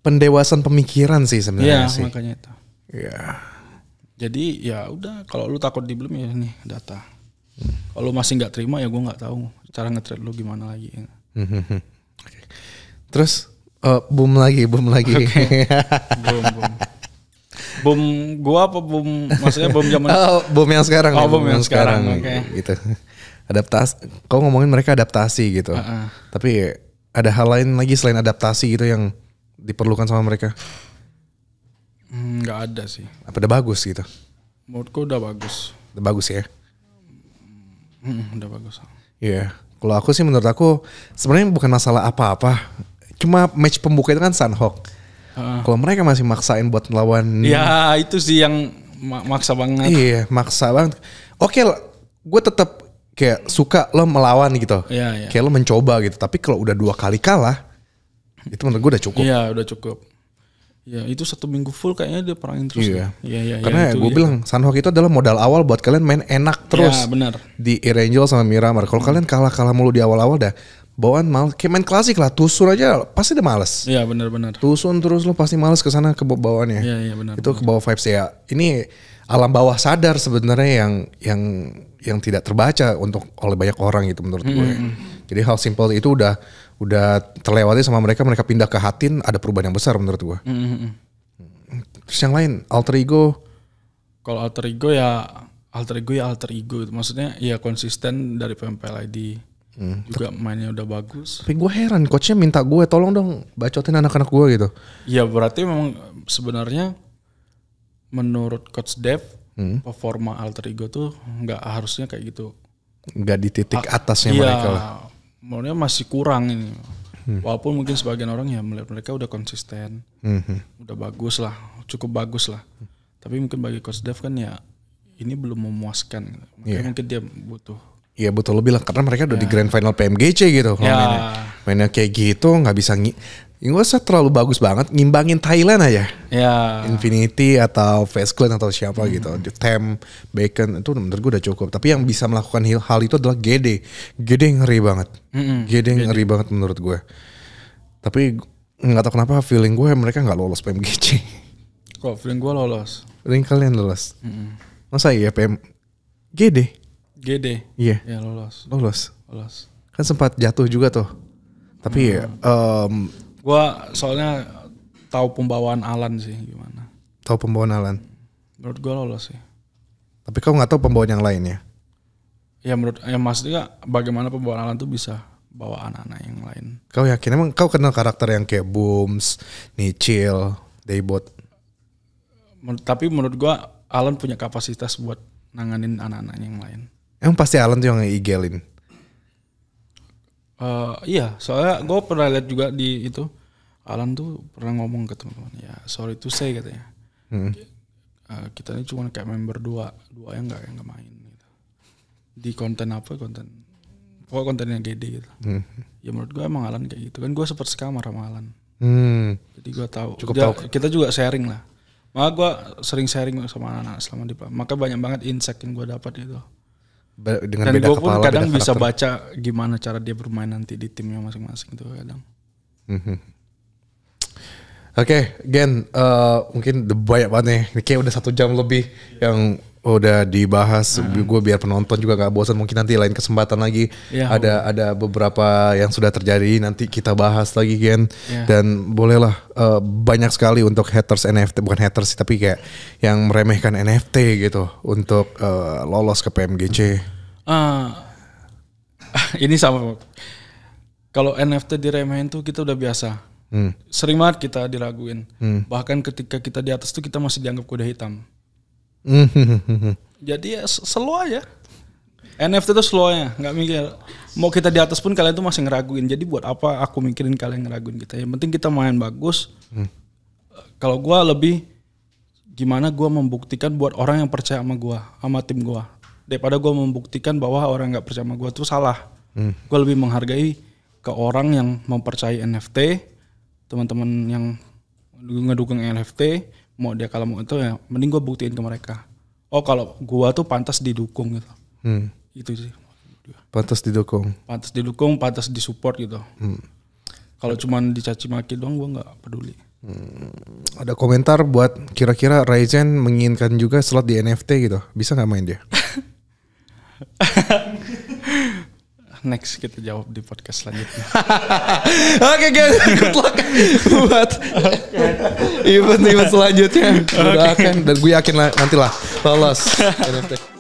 Pendewasan pemikiran sih sebenarnya iya, sih. makanya itu. Iya. Yeah. Jadi ya udah kalau lu takut di belum ya nih data. kalau lu masih nggak terima ya gue nggak tahu cara ngetrade lu gimana lagi. Hmm. Okay. Terus uh, boom lagi, boom lagi. Okay. boom, boom. Boom gua apa boom maksudnya boom zaman Oh, boom yang sekarang. Oh, ya, boom, boom yang, yang sekarang. sekarang. Okay. gitu. Adaptasi kau ngomongin mereka adaptasi gitu. Uh -uh. Tapi ada hal lain lagi selain adaptasi gitu yang diperlukan sama mereka? Hmm, nggak ada sih. Apa udah bagus gitu? Moodku udah bagus. Udah bagus ya? Hmm, udah bagus. Iya. Yeah. Kalau aku sih menurut aku sebenarnya bukan masalah apa-apa. Cuma match pembuka itu kan Sanhok Uh. Ah. Kalau mereka masih maksain buat melawan. Ya itu sih yang maksa banget. Iya, maksa banget. Oke, gue tetap kayak suka lo melawan gitu. yeah, iya. Kayak lo mencoba gitu. Tapi kalau udah dua kali kalah, itu menurut gue udah cukup. Iya, udah cukup. Ya itu satu minggu full kayaknya dia perangin terus. Iya. Ya. Iya iya. Karena ya, gue bilang Sanhok itu adalah modal awal buat kalian main enak ya, terus. Iya benar. Di Erangel sama Miramar. Kalau hmm. kalian kalah-kalah mulu di awal-awal dah bawaan mal kayak main klasik lah tusun aja pasti udah males iya benar-benar tusun terus lo pasti males ke sana ke bawaannya iya iya benar itu ke bawah vibes ya ini alam bawah sadar sebenarnya yang yang yang tidak terbaca untuk oleh banyak orang gitu menurut -hmm. Ya. gue jadi hal simple itu udah udah terlewati sama mereka mereka pindah ke Hatin ada perubahan yang besar menurut gua. Mm-hmm. Terus yang lain alter ego kalau alter ego ya alter ego ya alter ego gitu. maksudnya ya konsisten dari ID. hmm. juga mainnya udah bagus. Tapi gue heran coachnya minta gue tolong dong bacotin anak-anak gue gitu. Ya berarti memang sebenarnya menurut coach Dev hmm. performa alter ego tuh nggak harusnya kayak gitu. Nggak di titik A atasnya iya, mereka lah. Maksudnya masih kurang ini. Hmm. Walaupun mungkin sebagian orang ya melihat mereka udah konsisten, hmm. udah bagus lah, cukup bagus lah. Hmm. Tapi mungkin bagi coach Dev kan ya ini belum memuaskan. Makanya yeah. mungkin dia butuh. Iya butuh lebih lah karena mereka udah yeah. di ya. grand final PMGC gitu. yeah. mainnya, mainnya kayak gitu nggak bisa ngi, Inggrisnya terlalu bagus banget ngimbangin Thailand aja. Ya. Infinity atau Face Clan atau siapa hmm. gitu. The Tem, Bacon itu menurut gue udah cukup. Tapi yang bisa melakukan hal itu adalah Gede. Gede ngeri banget. Hmm. Gede, ngeri banget menurut gue. Tapi nggak tahu kenapa feeling gue mereka nggak lolos PMGC. Kok feeling gue lolos? Feeling kalian lolos. Hmm. Masa iya PM Gede? Gede. Iya. Yeah. Ya lolos. Lolos. Lolos. Kan sempat jatuh juga tuh. Tapi hmm. um, Gua soalnya tahu pembawaan Alan sih gimana. Tahu pembawaan Alan. Menurut gua lolos sih. Tapi kau nggak tahu pembawaan yang lain ya? Ya menurut ya maksudnya bagaimana pembawaan Alan tuh bisa bawa anak-anak yang lain. Kau yakin emang kau kenal karakter yang kayak Booms, Nichil, Daybot? Tapi menurut gua Alan punya kapasitas buat nanganin anak-anak yang lain. Emang pasti Alan tuh yang ngigelin. Uh, iya, soalnya gue pernah lihat juga di itu Alan tuh pernah ngomong ke teman-teman ya sorry to say katanya hmm. uh, kita ini cuma kayak member dua dua yang nggak yang gak main gitu. di konten apa konten pokok konten yang gede gitu hmm. ya menurut gue emang Alan kayak gitu kan gue sempat sekamar sama Alan hmm. jadi gue tahu cukup dia, kita juga sharing lah maka gue sering sharing sama anak-anak selama di maka banyak banget insight yang gue dapat gitu dengan Dan beda gua pun kepala, kadang bisa baca gimana cara dia bermain nanti di timnya masing-masing tuh gitu, kadang. Mm-hmm. Oke, okay, Gen, uh, mungkin udah banyak banget nih. Ini kayak udah satu jam lebih yang udah dibahas nah. Hmm. gue biar penonton juga nggak bosan mungkin nanti lain kesempatan lagi ya, ada ada beberapa yang sudah terjadi nanti kita bahas lagi Gen ya. dan bolehlah uh, banyak sekali untuk haters NFT bukan haters tapi kayak yang meremehkan NFT gitu untuk uh, lolos ke PMGC uh, ah. ini sama kalau NFT diremehin tuh kita udah biasa hmm. sering banget kita diraguin hmm. bahkan ketika kita di atas tuh kita masih dianggap kuda hitam Jadi ya slow aja. NFT itu aja, nggak mikir. Mau kita di atas pun kalian tuh masih ngeraguin. Jadi buat apa aku mikirin kalian ngeraguin kita? Yang penting kita main bagus. Hmm. Kalau gue lebih gimana gue membuktikan buat orang yang percaya sama gue, sama tim gue, daripada gue membuktikan bahwa orang nggak percaya sama gue itu salah. Hmm. Gue lebih menghargai ke orang yang mempercayai NFT, teman-teman yang ngedukung NFT, mau dia kalau mau itu ya mending gue buktiin ke mereka oh kalau gue tuh pantas didukung gitu hmm. itu sih pantas didukung pantas didukung pantas disupport gitu hmm. kalau cuman dicaci maki doang gue nggak peduli hmm. ada komentar buat kira-kira Ryzen menginginkan juga slot di NFT gitu bisa nggak main dia next kita jawab di podcast selanjutnya. Oke okay, guys, good luck buat event-event selanjutnya. okay. dan gue yakin lah nantilah lolos.